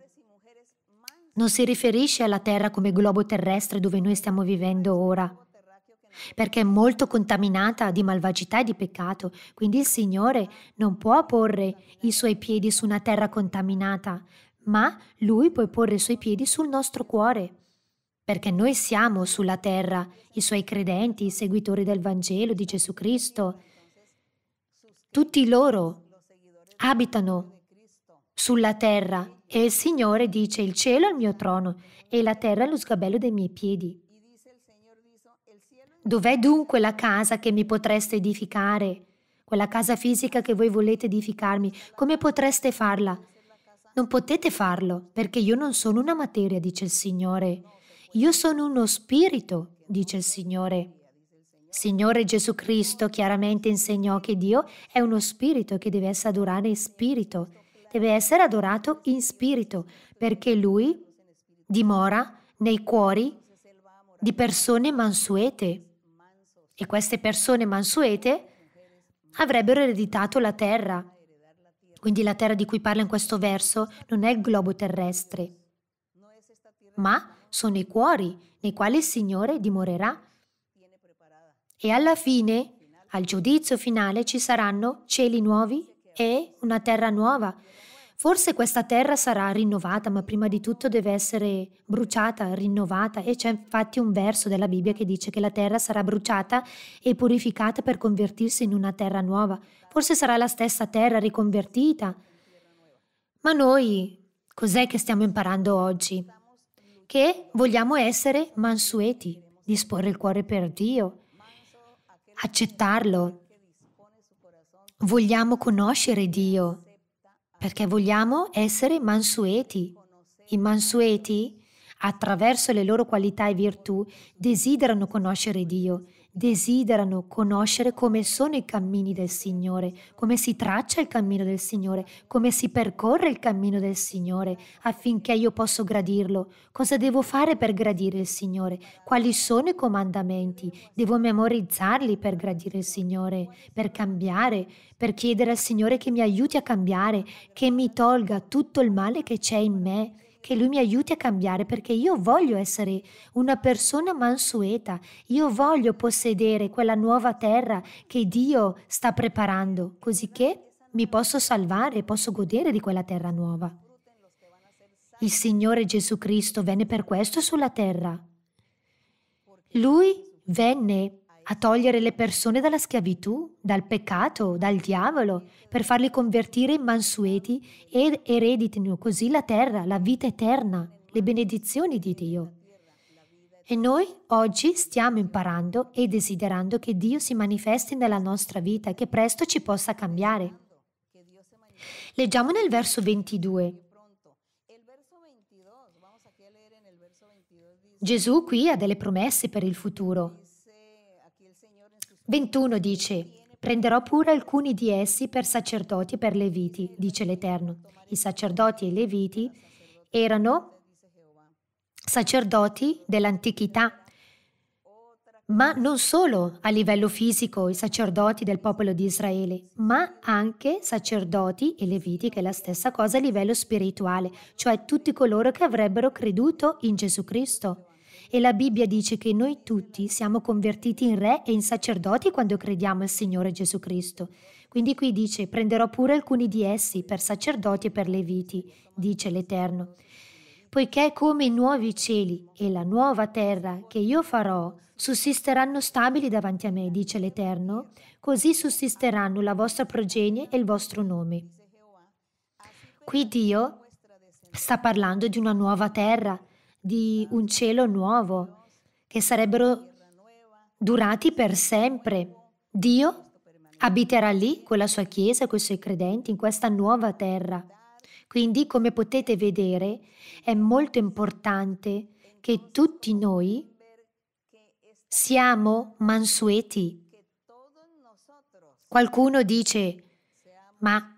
Non si riferisce alla terra come globo terrestre dove noi stiamo vivendo ora perché è molto contaminata di malvagità e di peccato, quindi il Signore non può porre i suoi piedi su una terra contaminata, ma Lui può porre i suoi piedi sul nostro cuore, perché noi siamo sulla terra, i suoi credenti, i seguitori del Vangelo di Gesù Cristo. Tutti loro abitano sulla terra e il Signore dice il cielo è il mio trono e la terra è lo sgabello dei miei piedi. Dov'è dunque la casa che mi potreste edificare? Quella casa fisica che voi volete edificarmi, come potreste farla? Non potete farlo, perché io non sono una materia, dice il Signore. Io sono uno spirito, dice il Signore. Signore Gesù Cristo chiaramente insegnò che Dio è uno spirito che deve essere adorato in spirito, deve essere adorato in spirito, perché Lui dimora nei cuori di persone mansuete e queste persone mansuete avrebbero ereditato la terra. Quindi la terra di cui parla in questo verso non è il globo terrestre, ma sono i cuori nei quali il Signore dimorerà. E alla fine, al giudizio finale, ci saranno cieli nuovi e una terra nuova. Forse questa terra sarà rinnovata, ma prima di tutto deve essere bruciata, rinnovata e c'è infatti un verso della Bibbia che dice che la terra sarà bruciata e purificata per convertirsi in una terra nuova. Forse sarà la stessa terra riconvertita. Ma noi cos'è che stiamo imparando oggi? Che vogliamo essere mansueti, disporre il cuore per Dio, accettarlo. Vogliamo conoscere Dio perché vogliamo essere mansueti. I mansueti, attraverso le loro qualità e virtù, desiderano conoscere Dio desiderano conoscere come sono i cammini del Signore, come si traccia il cammino del Signore, come si percorre il cammino del Signore affinché io possa gradirlo, cosa devo fare per gradire il Signore, quali sono i comandamenti, devo memorizzarli per gradire il Signore, per cambiare, per chiedere al Signore che mi aiuti a cambiare, che mi tolga tutto il male che c'è in me che lui mi aiuti a cambiare perché io voglio essere una persona mansueta, io voglio possedere quella nuova terra che Dio sta preparando, così che mi posso salvare e posso godere di quella terra nuova. Il Signore Gesù Cristo venne per questo sulla terra. Lui venne a togliere le persone dalla schiavitù, dal peccato, dal diavolo, per farli convertire in mansueti ed ereditino così la terra, la vita eterna, le benedizioni di Dio. E noi oggi stiamo imparando e desiderando che Dio si manifesti nella nostra vita e che presto ci possa cambiare. Leggiamo nel verso 22. Gesù qui ha delle promesse per il futuro. 21 dice, Prenderò pure alcuni di essi per sacerdoti e per leviti, dice l'Eterno. I sacerdoti e i leviti erano sacerdoti dell'antichità, ma non solo a livello fisico i sacerdoti del popolo di Israele, ma anche sacerdoti e leviti, che è la stessa cosa a livello spirituale, cioè tutti coloro che avrebbero creduto in Gesù Cristo e la Bibbia dice che noi tutti siamo convertiti in re e in sacerdoti quando crediamo al Signore Gesù Cristo. Quindi qui dice, prenderò pure alcuni di essi per sacerdoti e per leviti, dice l'Eterno. Poiché come i nuovi cieli e la nuova terra che io farò sussisteranno stabili davanti a me, dice l'Eterno, così sussisteranno la vostra progenie e il vostro nome. Qui Dio sta parlando di una nuova terra, di un cielo nuovo, che sarebbero durati per sempre. Dio abiterà lì con la sua Chiesa, con i suoi credenti, in questa nuova terra. Quindi, come potete vedere, è molto importante che tutti noi siamo mansueti. Qualcuno dice, ma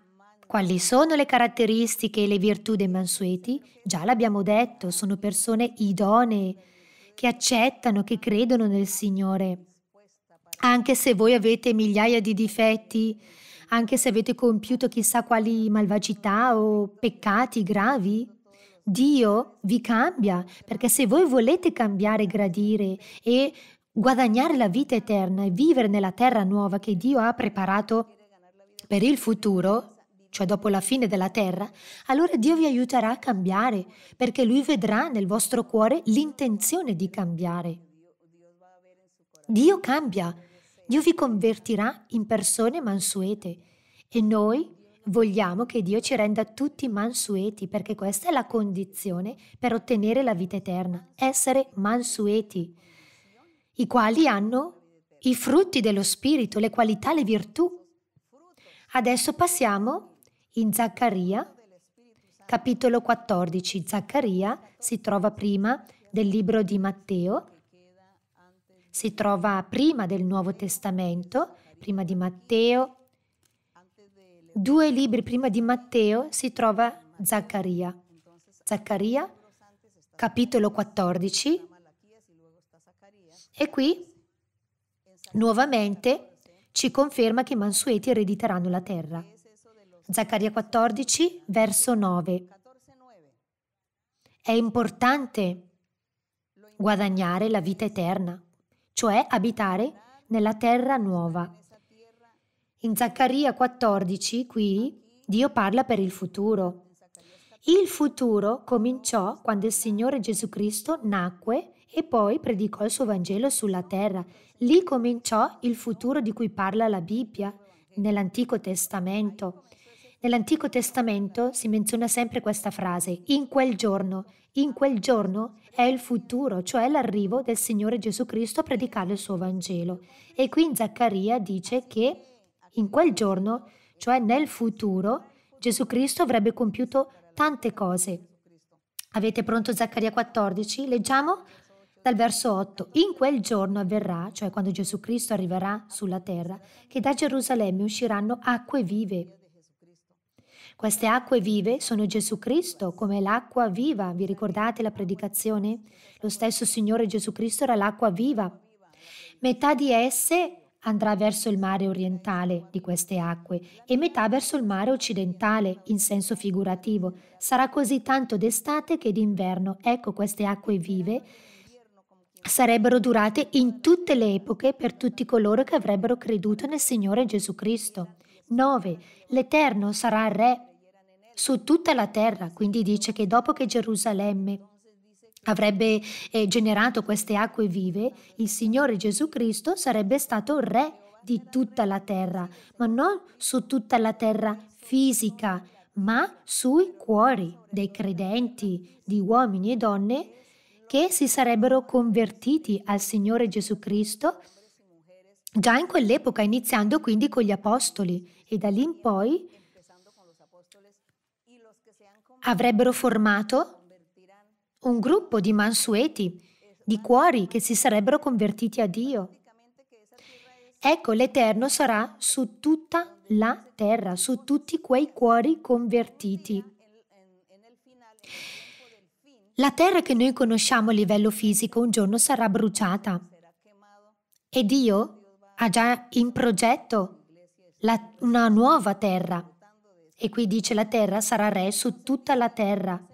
quali sono le caratteristiche e le virtù dei mansueti? Già l'abbiamo detto, sono persone idonee, che accettano, che credono nel Signore. Anche se voi avete migliaia di difetti, anche se avete compiuto chissà quali malvagità o peccati gravi, Dio vi cambia, perché se voi volete cambiare, gradire e guadagnare la vita eterna e vivere nella terra nuova che Dio ha preparato per il futuro, cioè dopo la fine della terra, allora Dio vi aiuterà a cambiare, perché Lui vedrà nel vostro cuore l'intenzione di cambiare. Dio cambia, Dio vi convertirà in persone mansuete e noi vogliamo che Dio ci renda tutti mansueti, perché questa è la condizione per ottenere la vita eterna, essere mansueti, i quali hanno i frutti dello Spirito, le qualità, le virtù. Adesso passiamo in Zaccaria, capitolo 14, Zaccaria si trova prima del libro di Matteo, si trova prima del Nuovo Testamento, prima di Matteo. Due libri prima di Matteo si trova Zaccaria. Zaccaria, capitolo 14. E qui, nuovamente, ci conferma che i Mansueti erediteranno la terra. Zaccaria 14, verso 9. È importante guadagnare la vita eterna, cioè abitare nella terra nuova. In Zaccaria 14, qui, Dio parla per il futuro. Il futuro cominciò quando il Signore Gesù Cristo nacque e poi predicò il suo Vangelo sulla terra. Lì cominciò il futuro di cui parla la Bibbia nell'Antico Testamento. Nell'Antico Testamento si menziona sempre questa frase, in quel giorno. In quel giorno è il futuro, cioè l'arrivo del Signore Gesù Cristo a predicare il suo Vangelo. E qui in Zaccaria dice che in quel giorno, cioè nel futuro, Gesù Cristo avrebbe compiuto tante cose. Avete pronto Zaccaria 14? Leggiamo dal verso 8. In quel giorno avverrà, cioè quando Gesù Cristo arriverà sulla terra, che da Gerusalemme usciranno acque vive queste acque vive sono Gesù Cristo come l'acqua viva. Vi ricordate la predicazione? Lo stesso Signore Gesù Cristo era l'acqua viva. Metà di esse andrà verso il mare orientale di queste acque e metà verso il mare occidentale in senso figurativo. Sarà così tanto d'estate che d'inverno. Ecco queste acque vive sarebbero durate in tutte le epoche per tutti coloro che avrebbero creduto nel Signore Gesù Cristo. 9. L'Eterno sarà re su tutta la terra, quindi dice che dopo che Gerusalemme avrebbe eh, generato queste acque vive, il Signore Gesù Cristo sarebbe stato re di tutta la terra, ma non su tutta la terra fisica, ma sui cuori dei credenti, di uomini e donne che si sarebbero convertiti al Signore Gesù Cristo già in quell'epoca, iniziando quindi con gli apostoli e da lì in poi avrebbero formato un gruppo di mansueti, di cuori che si sarebbero convertiti a Dio. Ecco, l'Eterno sarà su tutta la terra, su tutti quei cuori convertiti. La terra che noi conosciamo a livello fisico un giorno sarà bruciata e Dio ha già in progetto la, una nuova terra. E qui dice la terra sarà re su tutta la terra.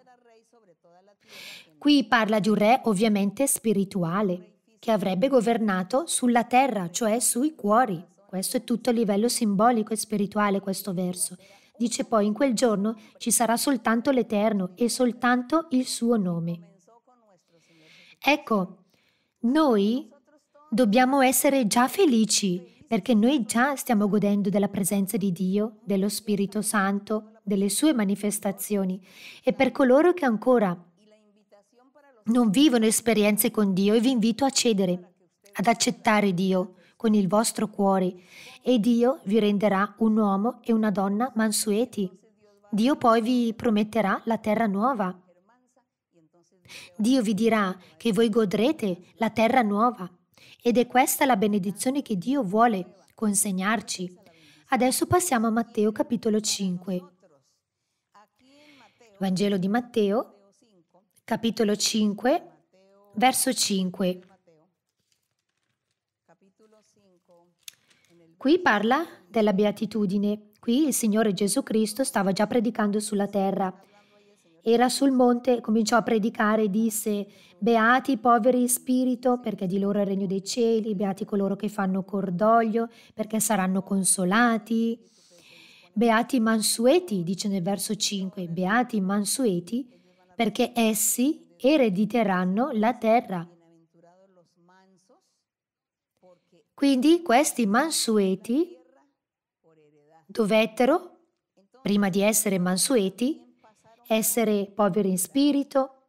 Qui parla di un re ovviamente spirituale, che avrebbe governato sulla terra, cioè sui cuori. Questo è tutto a livello simbolico e spirituale questo verso. Dice poi in quel giorno ci sarà soltanto l'Eterno e soltanto il suo nome. Ecco, noi dobbiamo essere già felici perché noi già stiamo godendo della presenza di Dio, dello Spirito Santo, delle sue manifestazioni e per coloro che ancora non vivono esperienze con Dio, vi invito a cedere, ad accettare Dio con il vostro cuore e Dio vi renderà un uomo e una donna mansueti. Dio poi vi prometterà la terra nuova. Dio vi dirà che voi godrete la terra nuova ed è questa la benedizione che Dio vuole consegnarci. Adesso passiamo a Matteo capitolo 5. Vangelo di Matteo, capitolo 5, verso 5. Qui parla della beatitudine. Qui il Signore Gesù Cristo stava già predicando sulla terra era sul monte, cominciò a predicare e disse, Beati i poveri in spirito, perché di loro è il regno dei cieli, beati coloro che fanno cordoglio, perché saranno consolati. Beati i mansueti, dice nel verso 5, beati i mansueti, perché essi erediteranno la terra. Quindi questi mansueti dovettero, prima di essere mansueti, essere poveri in spirito,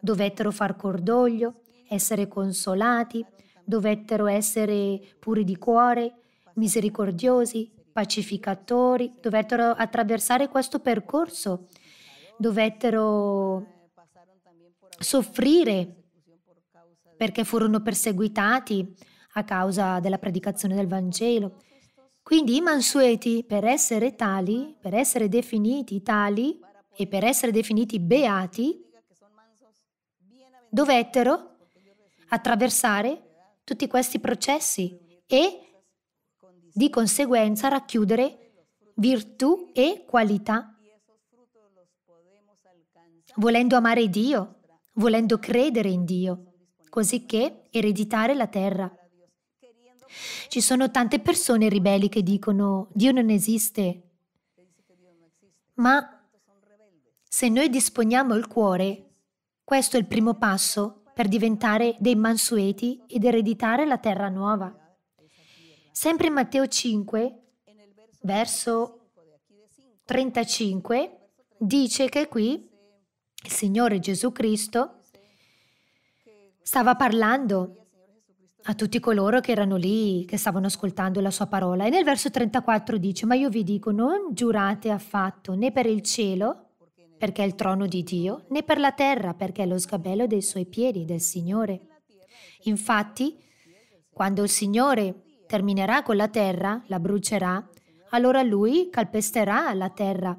dovettero far cordoglio, essere consolati, dovettero essere puri di cuore, misericordiosi, pacificatori, dovettero attraversare questo percorso, dovettero soffrire perché furono perseguitati a causa della predicazione del Vangelo. Quindi i mansueti, per essere tali, per essere definiti tali, e per essere definiti beati dovettero attraversare tutti questi processi e di conseguenza racchiudere virtù e qualità. Volendo amare Dio, volendo credere in Dio, così che ereditare la terra. Ci sono tante persone ribelli che dicono Dio non esiste, ma se noi disponiamo il cuore, questo è il primo passo per diventare dei mansueti ed ereditare la terra nuova. Sempre in Matteo 5, verso 35, dice che qui il Signore Gesù Cristo stava parlando a tutti coloro che erano lì, che stavano ascoltando la sua parola. E nel verso 34 dice, ma io vi dico, non giurate affatto né per il cielo, perché è il trono di Dio, né per la terra, perché è lo sgabello dei suoi piedi, del Signore. Infatti, quando il Signore terminerà con la terra, la brucerà, allora lui calpesterà la terra.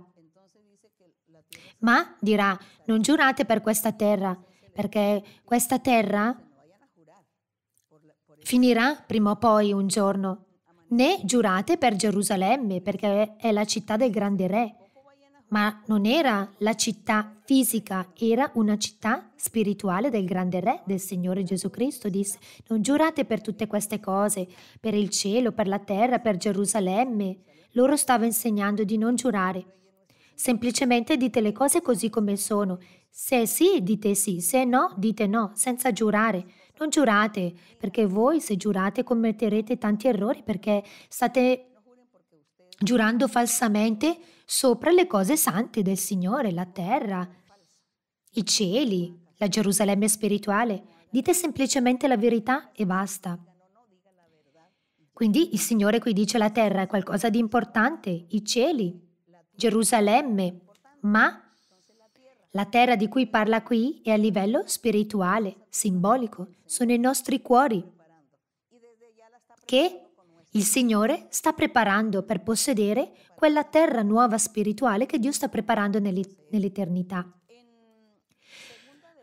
Ma dirà, non giurate per questa terra, perché questa terra finirà prima o poi un giorno, né giurate per Gerusalemme, perché è la città del grande re ma non era la città fisica, era una città spirituale del grande re, del Signore Gesù Cristo, disse, non giurate per tutte queste cose, per il cielo, per la terra, per Gerusalemme. Loro stava insegnando di non giurare. Semplicemente dite le cose così come sono. Se sì, dite sì, se no, dite no, senza giurare. Non giurate, perché voi se giurate commetterete tanti errori, perché state giurando falsamente sopra le cose sante del Signore, la terra, i cieli, la Gerusalemme spirituale. Dite semplicemente la verità e basta. Quindi il Signore qui dice la terra è qualcosa di importante, i cieli, Gerusalemme, ma la terra di cui parla qui è a livello spirituale, simbolico, sono i nostri cuori, che il Signore sta preparando per possedere quella terra nuova spirituale che Dio sta preparando nell'eternità.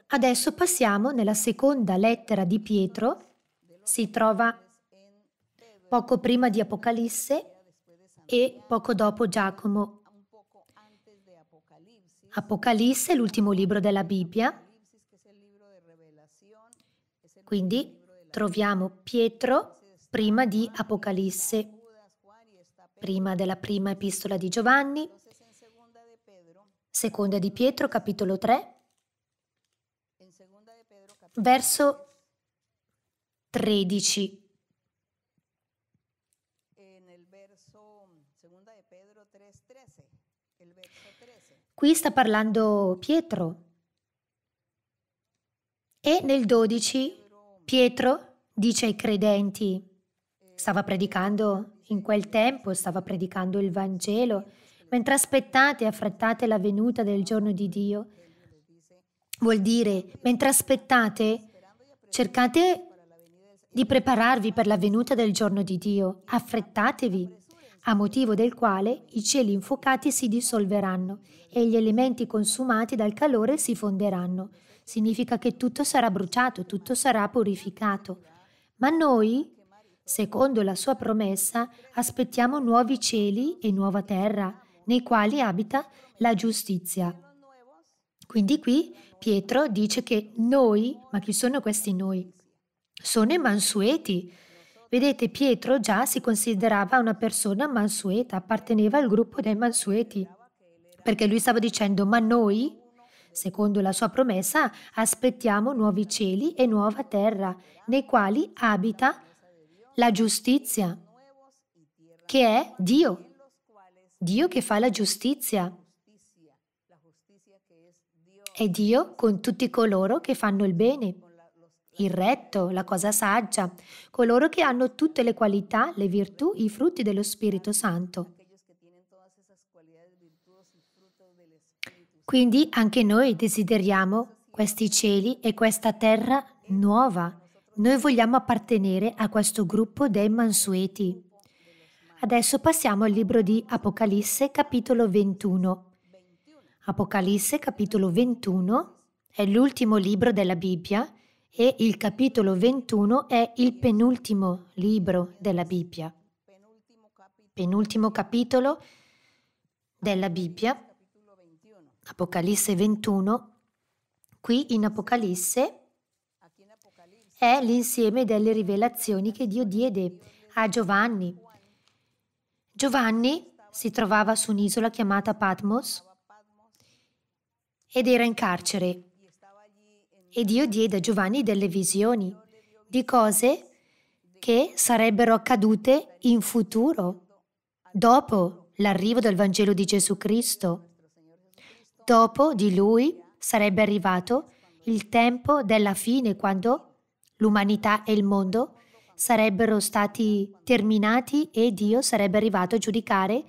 Adesso passiamo nella seconda lettera di Pietro, si trova poco prima di Apocalisse e poco dopo Giacomo. Apocalisse è l'ultimo libro della Bibbia, quindi troviamo Pietro prima di Apocalisse prima della prima epistola di Giovanni, seconda di Pietro, capitolo 3, verso 13. Qui sta parlando Pietro. E nel 12 Pietro dice ai credenti, stava predicando in quel tempo stava predicando il Vangelo, mentre aspettate e affrettate la venuta del giorno di Dio. Vuol dire, mentre aspettate, cercate di prepararvi per la venuta del giorno di Dio, affrettatevi, a motivo del quale i cieli infuocati si dissolveranno e gli elementi consumati dal calore si fonderanno. Significa che tutto sarà bruciato, tutto sarà purificato. Ma noi Secondo la sua promessa, aspettiamo nuovi cieli e nuova terra, nei quali abita la giustizia. Quindi qui Pietro dice che noi, ma chi sono questi noi? Sono i mansueti. Vedete, Pietro già si considerava una persona mansueta, apparteneva al gruppo dei mansueti, perché lui stava dicendo, ma noi, Secondo la sua promessa, aspettiamo nuovi cieli e nuova terra, nei quali abita la giustizia la giustizia, che è Dio, Dio che fa la giustizia. È Dio con tutti coloro che fanno il bene, il retto, la cosa saggia, coloro che hanno tutte le qualità, le virtù, i frutti dello Spirito Santo. Quindi anche noi desideriamo questi cieli e questa terra nuova, noi vogliamo appartenere a questo gruppo dei mansueti. Adesso passiamo al libro di Apocalisse, capitolo 21. Apocalisse, capitolo 21, è l'ultimo libro della Bibbia e il capitolo 21 è il penultimo libro della Bibbia. Penultimo capitolo della Bibbia, Apocalisse 21. Qui in Apocalisse è l'insieme delle rivelazioni che Dio diede a Giovanni. Giovanni si trovava su un'isola chiamata Patmos ed era in carcere. E Dio diede a Giovanni delle visioni di cose che sarebbero accadute in futuro, dopo l'arrivo del Vangelo di Gesù Cristo. Dopo di lui sarebbe arrivato il tempo della fine, quando l'umanità e il mondo sarebbero stati terminati e Dio sarebbe arrivato a giudicare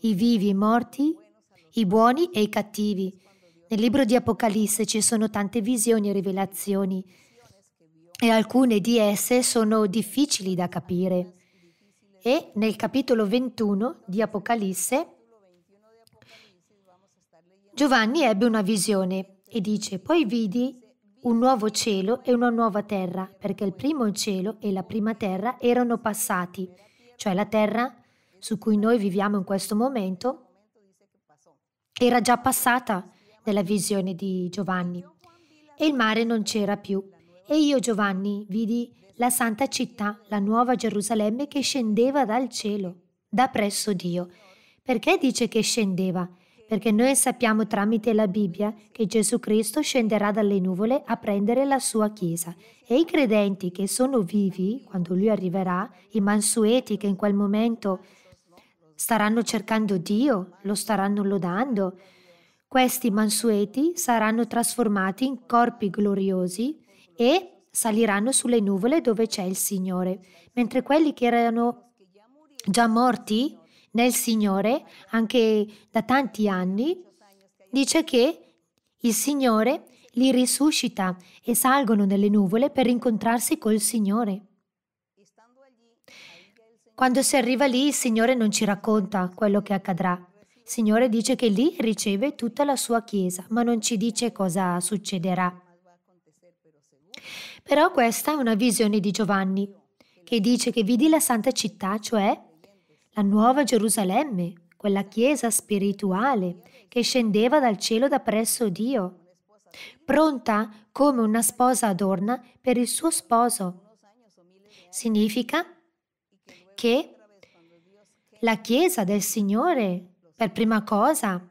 i vivi e i morti, i buoni e i cattivi. Nel libro di Apocalisse ci sono tante visioni e rivelazioni e alcune di esse sono difficili da capire. E nel capitolo 21 di Apocalisse Giovanni ebbe una visione e dice, poi vidi un nuovo cielo e una nuova terra, perché il primo cielo e la prima terra erano passati, cioè la terra su cui noi viviamo in questo momento era già passata nella visione di Giovanni e il mare non c'era più. E io Giovanni vidi la santa città, la nuova Gerusalemme che scendeva dal cielo, da presso Dio. Perché dice che scendeva? perché noi sappiamo tramite la Bibbia che Gesù Cristo scenderà dalle nuvole a prendere la sua Chiesa e i credenti che sono vivi quando lui arriverà, i mansueti che in quel momento staranno cercando Dio, lo staranno lodando, questi mansueti saranno trasformati in corpi gloriosi e saliranno sulle nuvole dove c'è il Signore, mentre quelli che erano già morti nel Signore, anche da tanti anni, dice che il Signore li risuscita e salgono nelle nuvole per incontrarsi col Signore. Quando si arriva lì, il Signore non ci racconta quello che accadrà. Il Signore dice che lì riceve tutta la sua Chiesa, ma non ci dice cosa succederà. Però questa è una visione di Giovanni, che dice che vidi la santa città, cioè la nuova Gerusalemme, quella chiesa spirituale che scendeva dal cielo da presso Dio, pronta come una sposa adorna per il suo sposo. Significa che la chiesa del Signore, per prima cosa,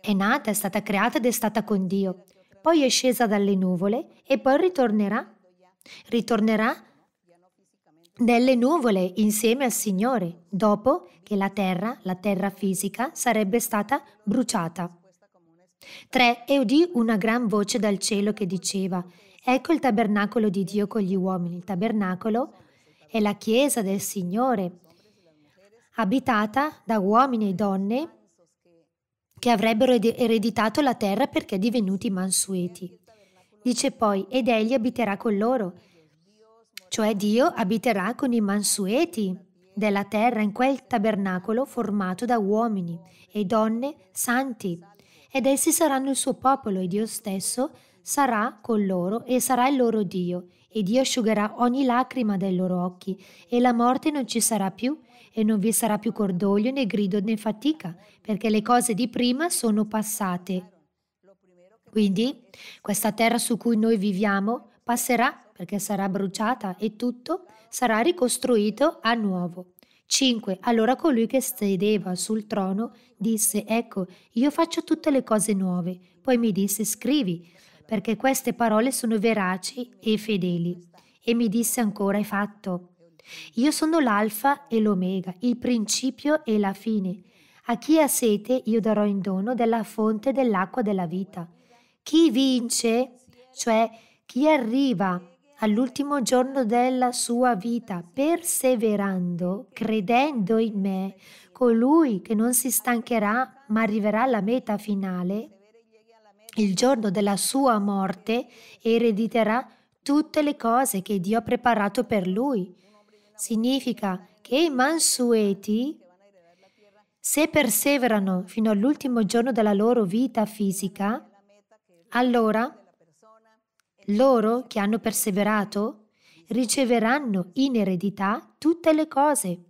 è nata, è stata creata ed è stata con Dio. Poi è scesa dalle nuvole e poi ritornerà. Ritornerà delle nuvole insieme al Signore, dopo che la terra, la terra fisica, sarebbe stata bruciata. 3. E udì una gran voce dal cielo che diceva, Ecco il tabernacolo di Dio con gli uomini. Il tabernacolo è la chiesa del Signore, abitata da uomini e donne che avrebbero ereditato la terra perché divenuti mansueti. Dice poi, ed egli abiterà con loro cioè Dio abiterà con i mansueti della terra in quel tabernacolo formato da uomini e donne santi, ed essi saranno il suo popolo e Dio stesso sarà con loro e sarà il loro Dio, e Dio asciugherà ogni lacrima dai loro occhi, e la morte non ci sarà più, e non vi sarà più cordoglio né grido né fatica, perché le cose di prima sono passate. Quindi questa terra su cui noi viviamo passerà perché sarà bruciata e tutto sarà ricostruito a nuovo. 5. Allora colui che sedeva sul trono disse, ecco, io faccio tutte le cose nuove. Poi mi disse, scrivi, perché queste parole sono veraci e fedeli. E mi disse ancora, è fatto. Io sono l'alfa e l'omega, il principio e la fine. A chi ha sete io darò in dono della fonte dell'acqua della vita. Chi vince, cioè chi arriva all'ultimo giorno della sua vita, perseverando, credendo in me, colui che non si stancherà ma arriverà alla meta finale, il giorno della sua morte erediterà tutte le cose che Dio ha preparato per lui. Significa che i mansueti, se perseverano fino all'ultimo giorno della loro vita fisica, allora loro che hanno perseverato riceveranno in eredità tutte le cose.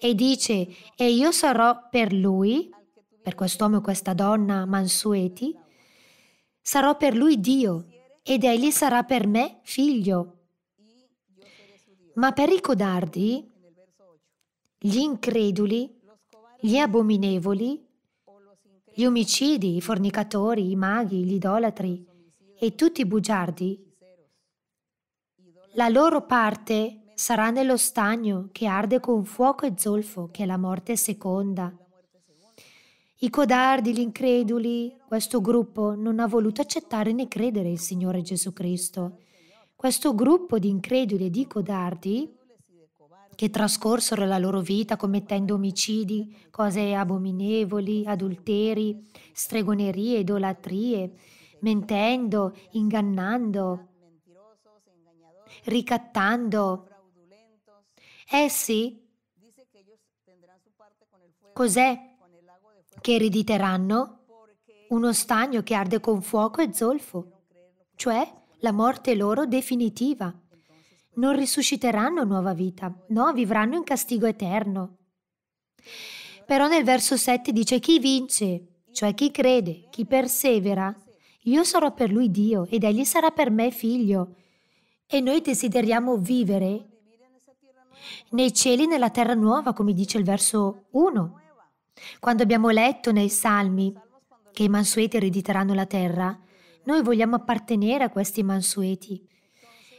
E dice, e io sarò per lui, per quest'uomo e questa donna mansueti, sarò per lui Dio ed egli sarà per me figlio. Ma per i codardi, gli increduli, gli abominevoli, gli omicidi, i fornicatori, i maghi, gli idolatri, e tutti i bugiardi, la loro parte sarà nello stagno che arde con fuoco e zolfo, che è la morte seconda. I codardi, gli increduli, questo gruppo non ha voluto accettare né credere il Signore Gesù Cristo. Questo gruppo di increduli e di codardi che trascorsero la loro vita commettendo omicidi, cose abominevoli, adulteri, stregonerie, idolatrie, mentendo, ingannando, ricattando. Essi, eh cos'è che erediteranno? Uno stagno che arde con fuoco e zolfo, cioè la morte loro definitiva. Non risusciteranno nuova vita, no, vivranno in castigo eterno. Però nel verso 7 dice chi vince, cioè chi crede, chi persevera, io sarò per lui Dio ed egli sarà per me figlio. E noi desideriamo vivere nei cieli e nella terra nuova, come dice il verso 1. Quando abbiamo letto nei Salmi che i mansueti erediteranno la terra, noi vogliamo appartenere a questi mansueti.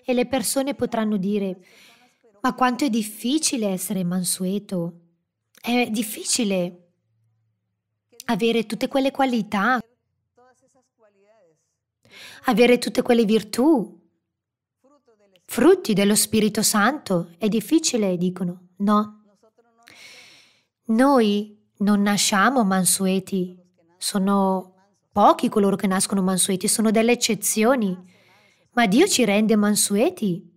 E le persone potranno dire, ma quanto è difficile essere mansueto. È difficile avere tutte quelle qualità avere tutte quelle virtù, frutti dello Spirito Santo. È difficile, dicono. No. Noi non nasciamo mansueti, sono pochi coloro che nascono mansueti, sono delle eccezioni, ma Dio ci rende mansueti.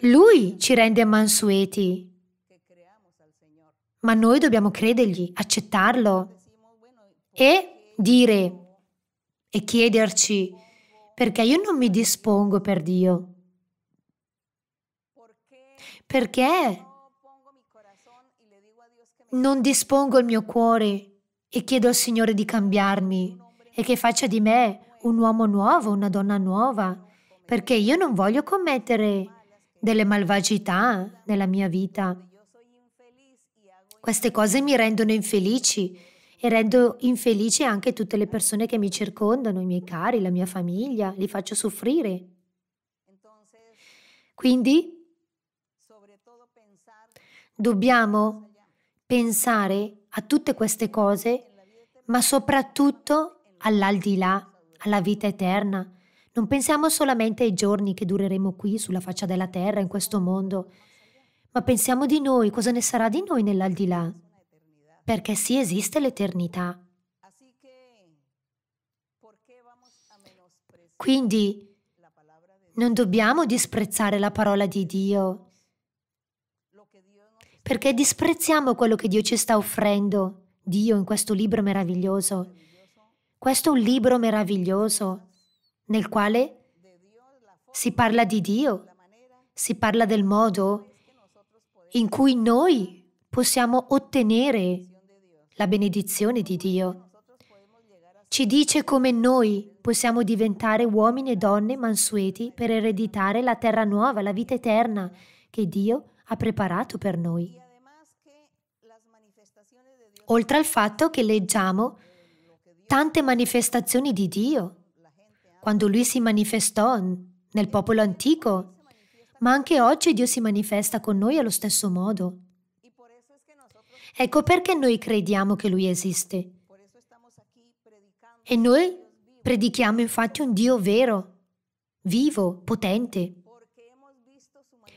Lui ci rende mansueti, ma noi dobbiamo credergli, accettarlo e dire e chiederci perché io non mi dispongo per Dio? Perché non dispongo il mio cuore e chiedo al Signore di cambiarmi e che faccia di me un uomo nuovo, una donna nuova? Perché io non voglio commettere delle malvagità nella mia vita. Queste cose mi rendono infelici e rendo infelice anche tutte le persone che mi circondano, i miei cari, la mia famiglia, li faccio soffrire. Quindi dobbiamo pensare a tutte queste cose, ma soprattutto all'aldilà, alla vita eterna. Non pensiamo solamente ai giorni che dureremo qui sulla faccia della terra, in questo mondo, ma pensiamo di noi, cosa ne sarà di noi nell'aldilà perché sì esiste l'eternità. Quindi non dobbiamo disprezzare la parola di Dio, perché disprezziamo quello che Dio ci sta offrendo, Dio in questo libro meraviglioso. Questo è un libro meraviglioso nel quale si parla di Dio, si parla del modo in cui noi possiamo ottenere la benedizione di Dio. Ci dice come noi possiamo diventare uomini e donne mansueti per ereditare la terra nuova, la vita eterna che Dio ha preparato per noi. Oltre al fatto che leggiamo tante manifestazioni di Dio, quando Lui si manifestò nel popolo antico, ma anche oggi Dio si manifesta con noi allo stesso modo. Ecco perché noi crediamo che Lui esiste. E noi predichiamo infatti un Dio vero, vivo, potente,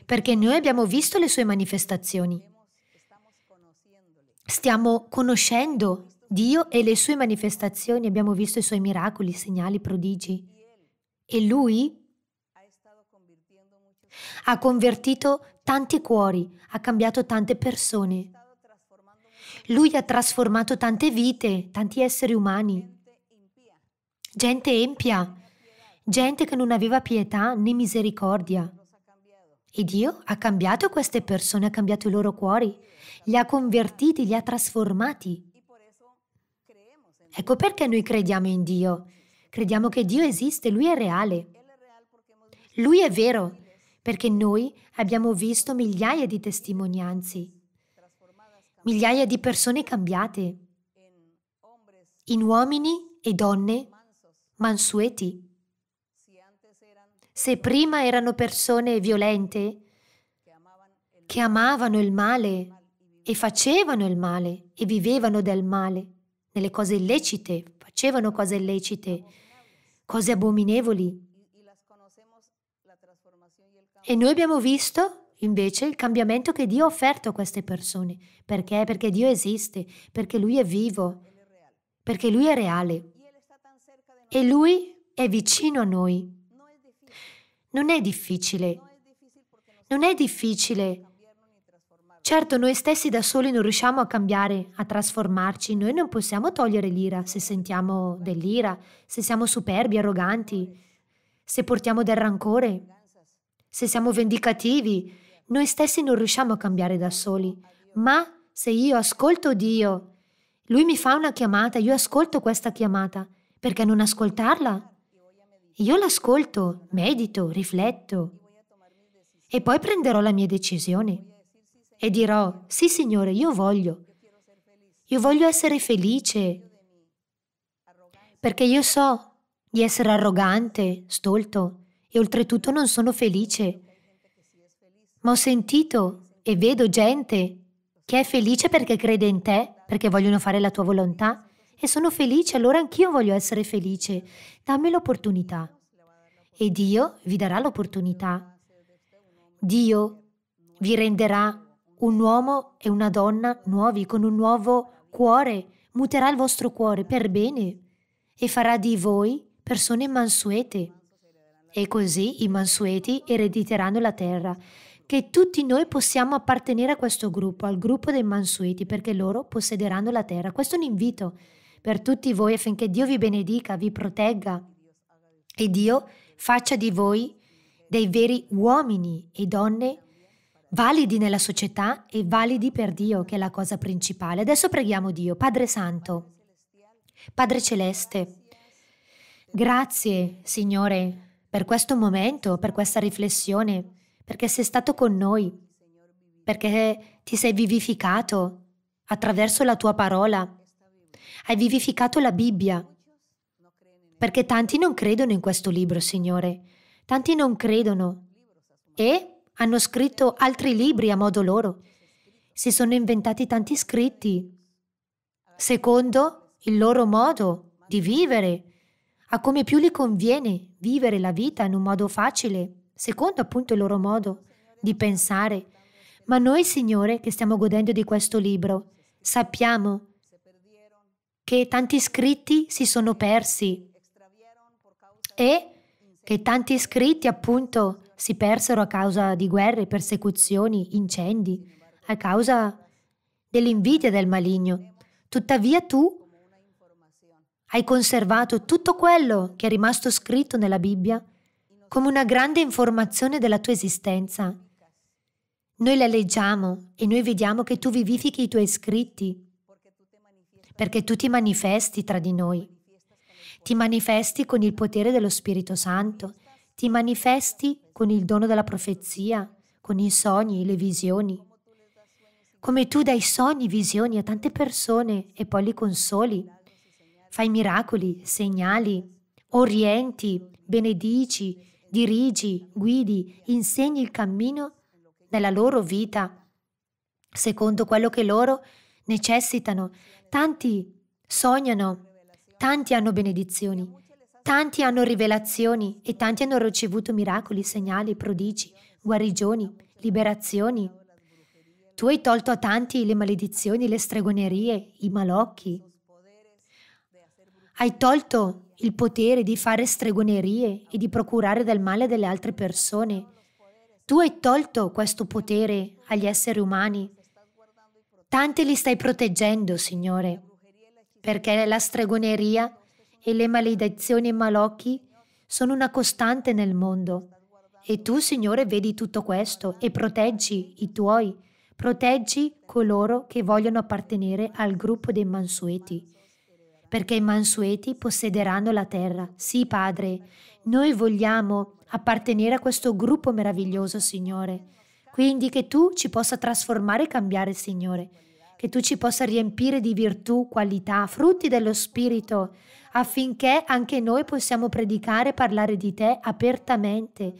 perché noi abbiamo visto le sue manifestazioni. Stiamo conoscendo Dio e le sue manifestazioni, abbiamo visto i suoi miracoli, segnali, prodigi. E lui ha convertito tanti cuori, ha cambiato tante persone. Lui ha trasformato tante vite, tanti esseri umani, gente empia, gente che non aveva pietà né misericordia. E Dio ha cambiato queste persone, ha cambiato i loro cuori, li ha convertiti, li ha trasformati. Ecco perché noi crediamo in Dio. Crediamo che Dio esiste, Lui è reale. Lui è vero, perché noi abbiamo visto migliaia di testimonianze migliaia di persone cambiate, in uomini e donne mansueti. Se prima erano persone violente, che amavano il male e facevano il male e vivevano del male, nelle cose illecite, facevano cose illecite, cose abominevoli. E noi abbiamo visto invece il cambiamento che Dio ha offerto a queste persone. Perché? Perché Dio esiste, perché Lui è vivo, perché Lui è reale. E Lui è vicino a noi. Non è difficile. Non è difficile. Certo, noi stessi da soli non riusciamo a cambiare, a trasformarci. Noi non possiamo togliere l'ira se sentiamo dell'ira, se siamo superbi, arroganti, se portiamo del rancore, se siamo vendicativi, noi stessi non riusciamo a cambiare da soli, ma se io ascolto Dio, Lui mi fa una chiamata, io ascolto questa chiamata, perché non ascoltarla? Io l'ascolto, medito, rifletto e poi prenderò la mia decisione e dirò, sì Signore, io voglio, io voglio essere felice, perché io so di essere arrogante, stolto e oltretutto non sono felice ma ho sentito e vedo gente che è felice perché crede in te, perché vogliono fare la tua volontà e sono felice, allora anch'io voglio essere felice. Dammi l'opportunità. E Dio vi darà l'opportunità. Dio vi renderà un uomo e una donna nuovi, con un nuovo cuore, muterà il vostro cuore per bene e farà di voi persone mansuete. E così i mansueti erediteranno la terra che tutti noi possiamo appartenere a questo gruppo, al gruppo dei Mansueti, perché loro possederanno la terra. Questo è un invito per tutti voi affinché Dio vi benedica, vi protegga e Dio faccia di voi dei veri uomini e donne validi nella società e validi per Dio, che è la cosa principale. Adesso preghiamo Dio, Padre Santo, Padre Celeste. Grazie, Signore, per questo momento, per questa riflessione perché sei stato con noi, perché ti sei vivificato attraverso la tua parola. Hai vivificato la Bibbia, perché tanti non credono in questo libro, Signore. Tanti non credono e hanno scritto altri libri a modo loro. Si sono inventati tanti scritti, secondo il loro modo di vivere, a come più gli conviene vivere la vita in un modo facile secondo appunto il loro modo di pensare. Ma noi, Signore, che stiamo godendo di questo libro, sappiamo che tanti scritti si sono persi e che tanti scritti appunto si persero a causa di guerre, persecuzioni, incendi, a causa dell'invidia del maligno. Tuttavia tu hai conservato tutto quello che è rimasto scritto nella Bibbia come una grande informazione della tua esistenza. Noi la leggiamo e noi vediamo che tu vivifichi i tuoi scritti, perché tu ti manifesti tra di noi. Ti manifesti con il potere dello Spirito Santo, ti manifesti con il dono della profezia, con i sogni, le visioni. Come tu dai sogni, visioni a tante persone e poi li consoli. Fai miracoli, segnali, orienti, benedici, dirigi, guidi, insegni il cammino della loro vita, secondo quello che loro necessitano. Tanti sognano, tanti hanno benedizioni, tanti hanno rivelazioni e tanti hanno ricevuto miracoli, segnali, prodigi, guarigioni, liberazioni. Tu hai tolto a tanti le maledizioni, le stregonerie, i malocchi. Hai tolto il potere di fare stregonerie e di procurare del male delle altre persone. Tu hai tolto questo potere agli esseri umani. Tanti li stai proteggendo, Signore, perché la stregoneria e le maledizioni e malocchi sono una costante nel mondo. E tu, Signore, vedi tutto questo e proteggi i tuoi, proteggi coloro che vogliono appartenere al gruppo dei mansueti perché i mansueti possederanno la terra. Sì, Padre, noi vogliamo appartenere a questo gruppo meraviglioso, Signore. Quindi che tu ci possa trasformare e cambiare, Signore. Che tu ci possa riempire di virtù, qualità, frutti dello Spirito, affinché anche noi possiamo predicare e parlare di te apertamente,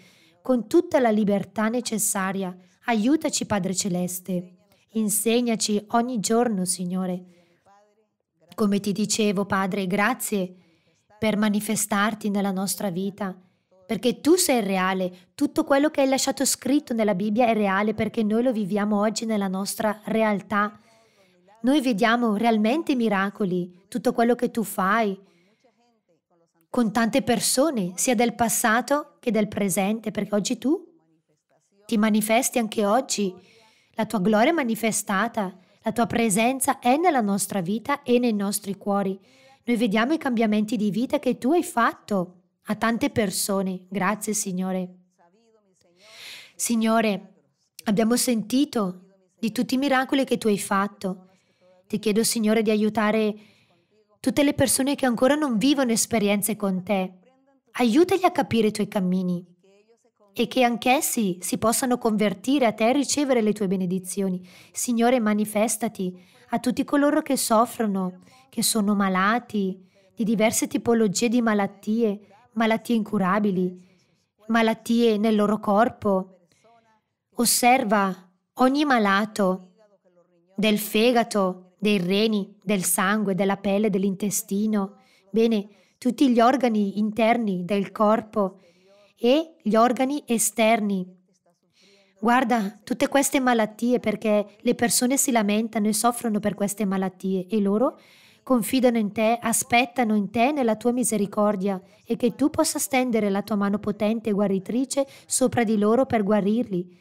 con tutta la libertà necessaria. Aiutaci, Padre Celeste. Insegnaci ogni giorno, Signore come ti dicevo, Padre, grazie per manifestarti nella nostra vita, perché tu sei reale, tutto quello che hai lasciato scritto nella Bibbia è reale perché noi lo viviamo oggi nella nostra realtà. Noi vediamo realmente miracoli, tutto quello che tu fai con tante persone, sia del passato che del presente, perché oggi tu ti manifesti anche oggi, la tua gloria è manifestata la tua presenza è nella nostra vita e nei nostri cuori. Noi vediamo i cambiamenti di vita che tu hai fatto a tante persone. Grazie Signore. Signore, abbiamo sentito di tutti i miracoli che tu hai fatto. Ti chiedo Signore di aiutare tutte le persone che ancora non vivono esperienze con te. Aiutali a capire i tuoi cammini e che anch'essi si possano convertire a te e ricevere le tue benedizioni. Signore, manifestati a tutti coloro che soffrono, che sono malati di diverse tipologie di malattie, malattie incurabili, malattie nel loro corpo. Osserva ogni malato del fegato, dei reni, del sangue, della pelle, dell'intestino, bene, tutti gli organi interni del corpo e gli organi esterni. Guarda, tutte queste malattie perché le persone si lamentano e soffrono per queste malattie e loro confidano in te, aspettano in te nella tua misericordia e che tu possa stendere la tua mano potente e guaritrice sopra di loro per guarirli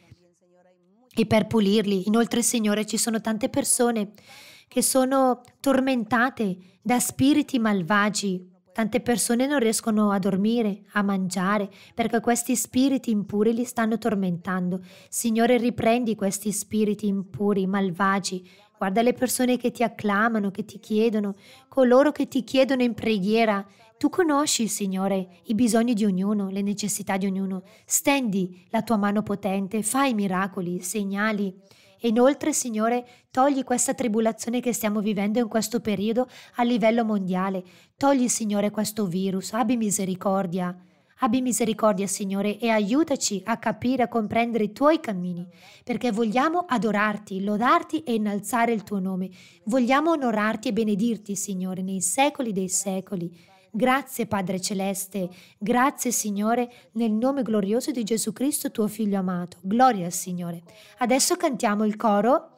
e per pulirli. Inoltre, Signore, ci sono tante persone che sono tormentate da spiriti malvagi Tante persone non riescono a dormire, a mangiare, perché questi spiriti impuri li stanno tormentando. Signore, riprendi questi spiriti impuri, malvagi. Guarda le persone che ti acclamano, che ti chiedono, coloro che ti chiedono in preghiera. Tu conosci, Signore, i bisogni di ognuno, le necessità di ognuno. Stendi la tua mano potente, fai miracoli, segnali. E inoltre, Signore, togli questa tribolazione che stiamo vivendo in questo periodo a livello mondiale. Togli, Signore, questo virus. Abbi misericordia. Abbi misericordia, Signore, e aiutaci a capire, e a comprendere i tuoi cammini, perché vogliamo adorarti, lodarti e innalzare il tuo nome. Vogliamo onorarti e benedirti, Signore, nei secoli dei secoli. Grazie Padre Celeste, grazie Signore, nel nome glorioso di Gesù Cristo tuo Figlio amato. Gloria al Signore. Adesso cantiamo il coro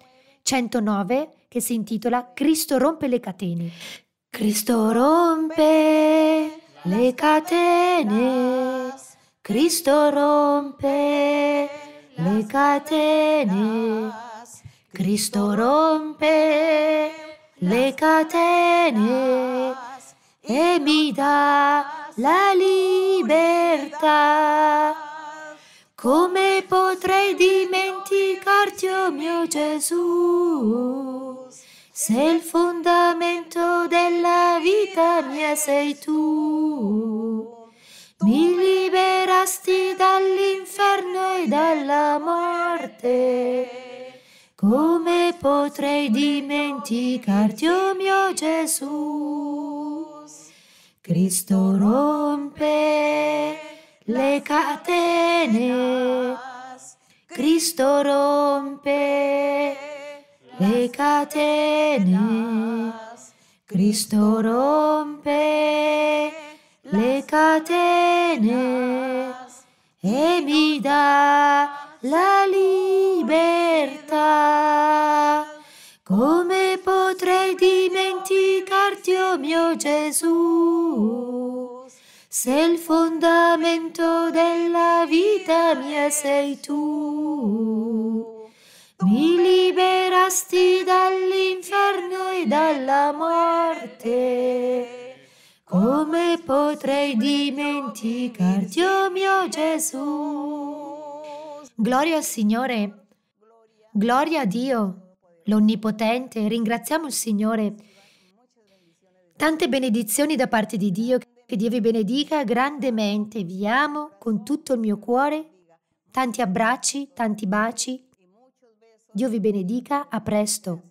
109 che si intitola Cristo rompe le catene. Cristo rompe le catene, Cristo rompe le catene, Cristo rompe le catene e mi dà la libertà. Come potrei dimenticarti, oh mio Gesù, se il fondamento della vita mia sei tu? Mi liberasti dall'inferno e dalla morte. Come potrei dimenticarti, oh mio Gesù? Cristo rompe le cadenas, Cristo rompe le cadenas, Cristo rompe le cadenas e mi da la libertad. mio Gesù. se il fondamento della vita mia sei tu. Mi liberasti dall'inferno e dalla morte. Come potrei dimenticarti, oh mio Gesù? Gloria al Signore. Gloria a Dio, l'Onnipotente. Ringraziamo il Signore Tante benedizioni da parte di Dio. Che Dio vi benedica grandemente. Vi amo con tutto il mio cuore. Tanti abbracci, tanti baci. Dio vi benedica. A presto.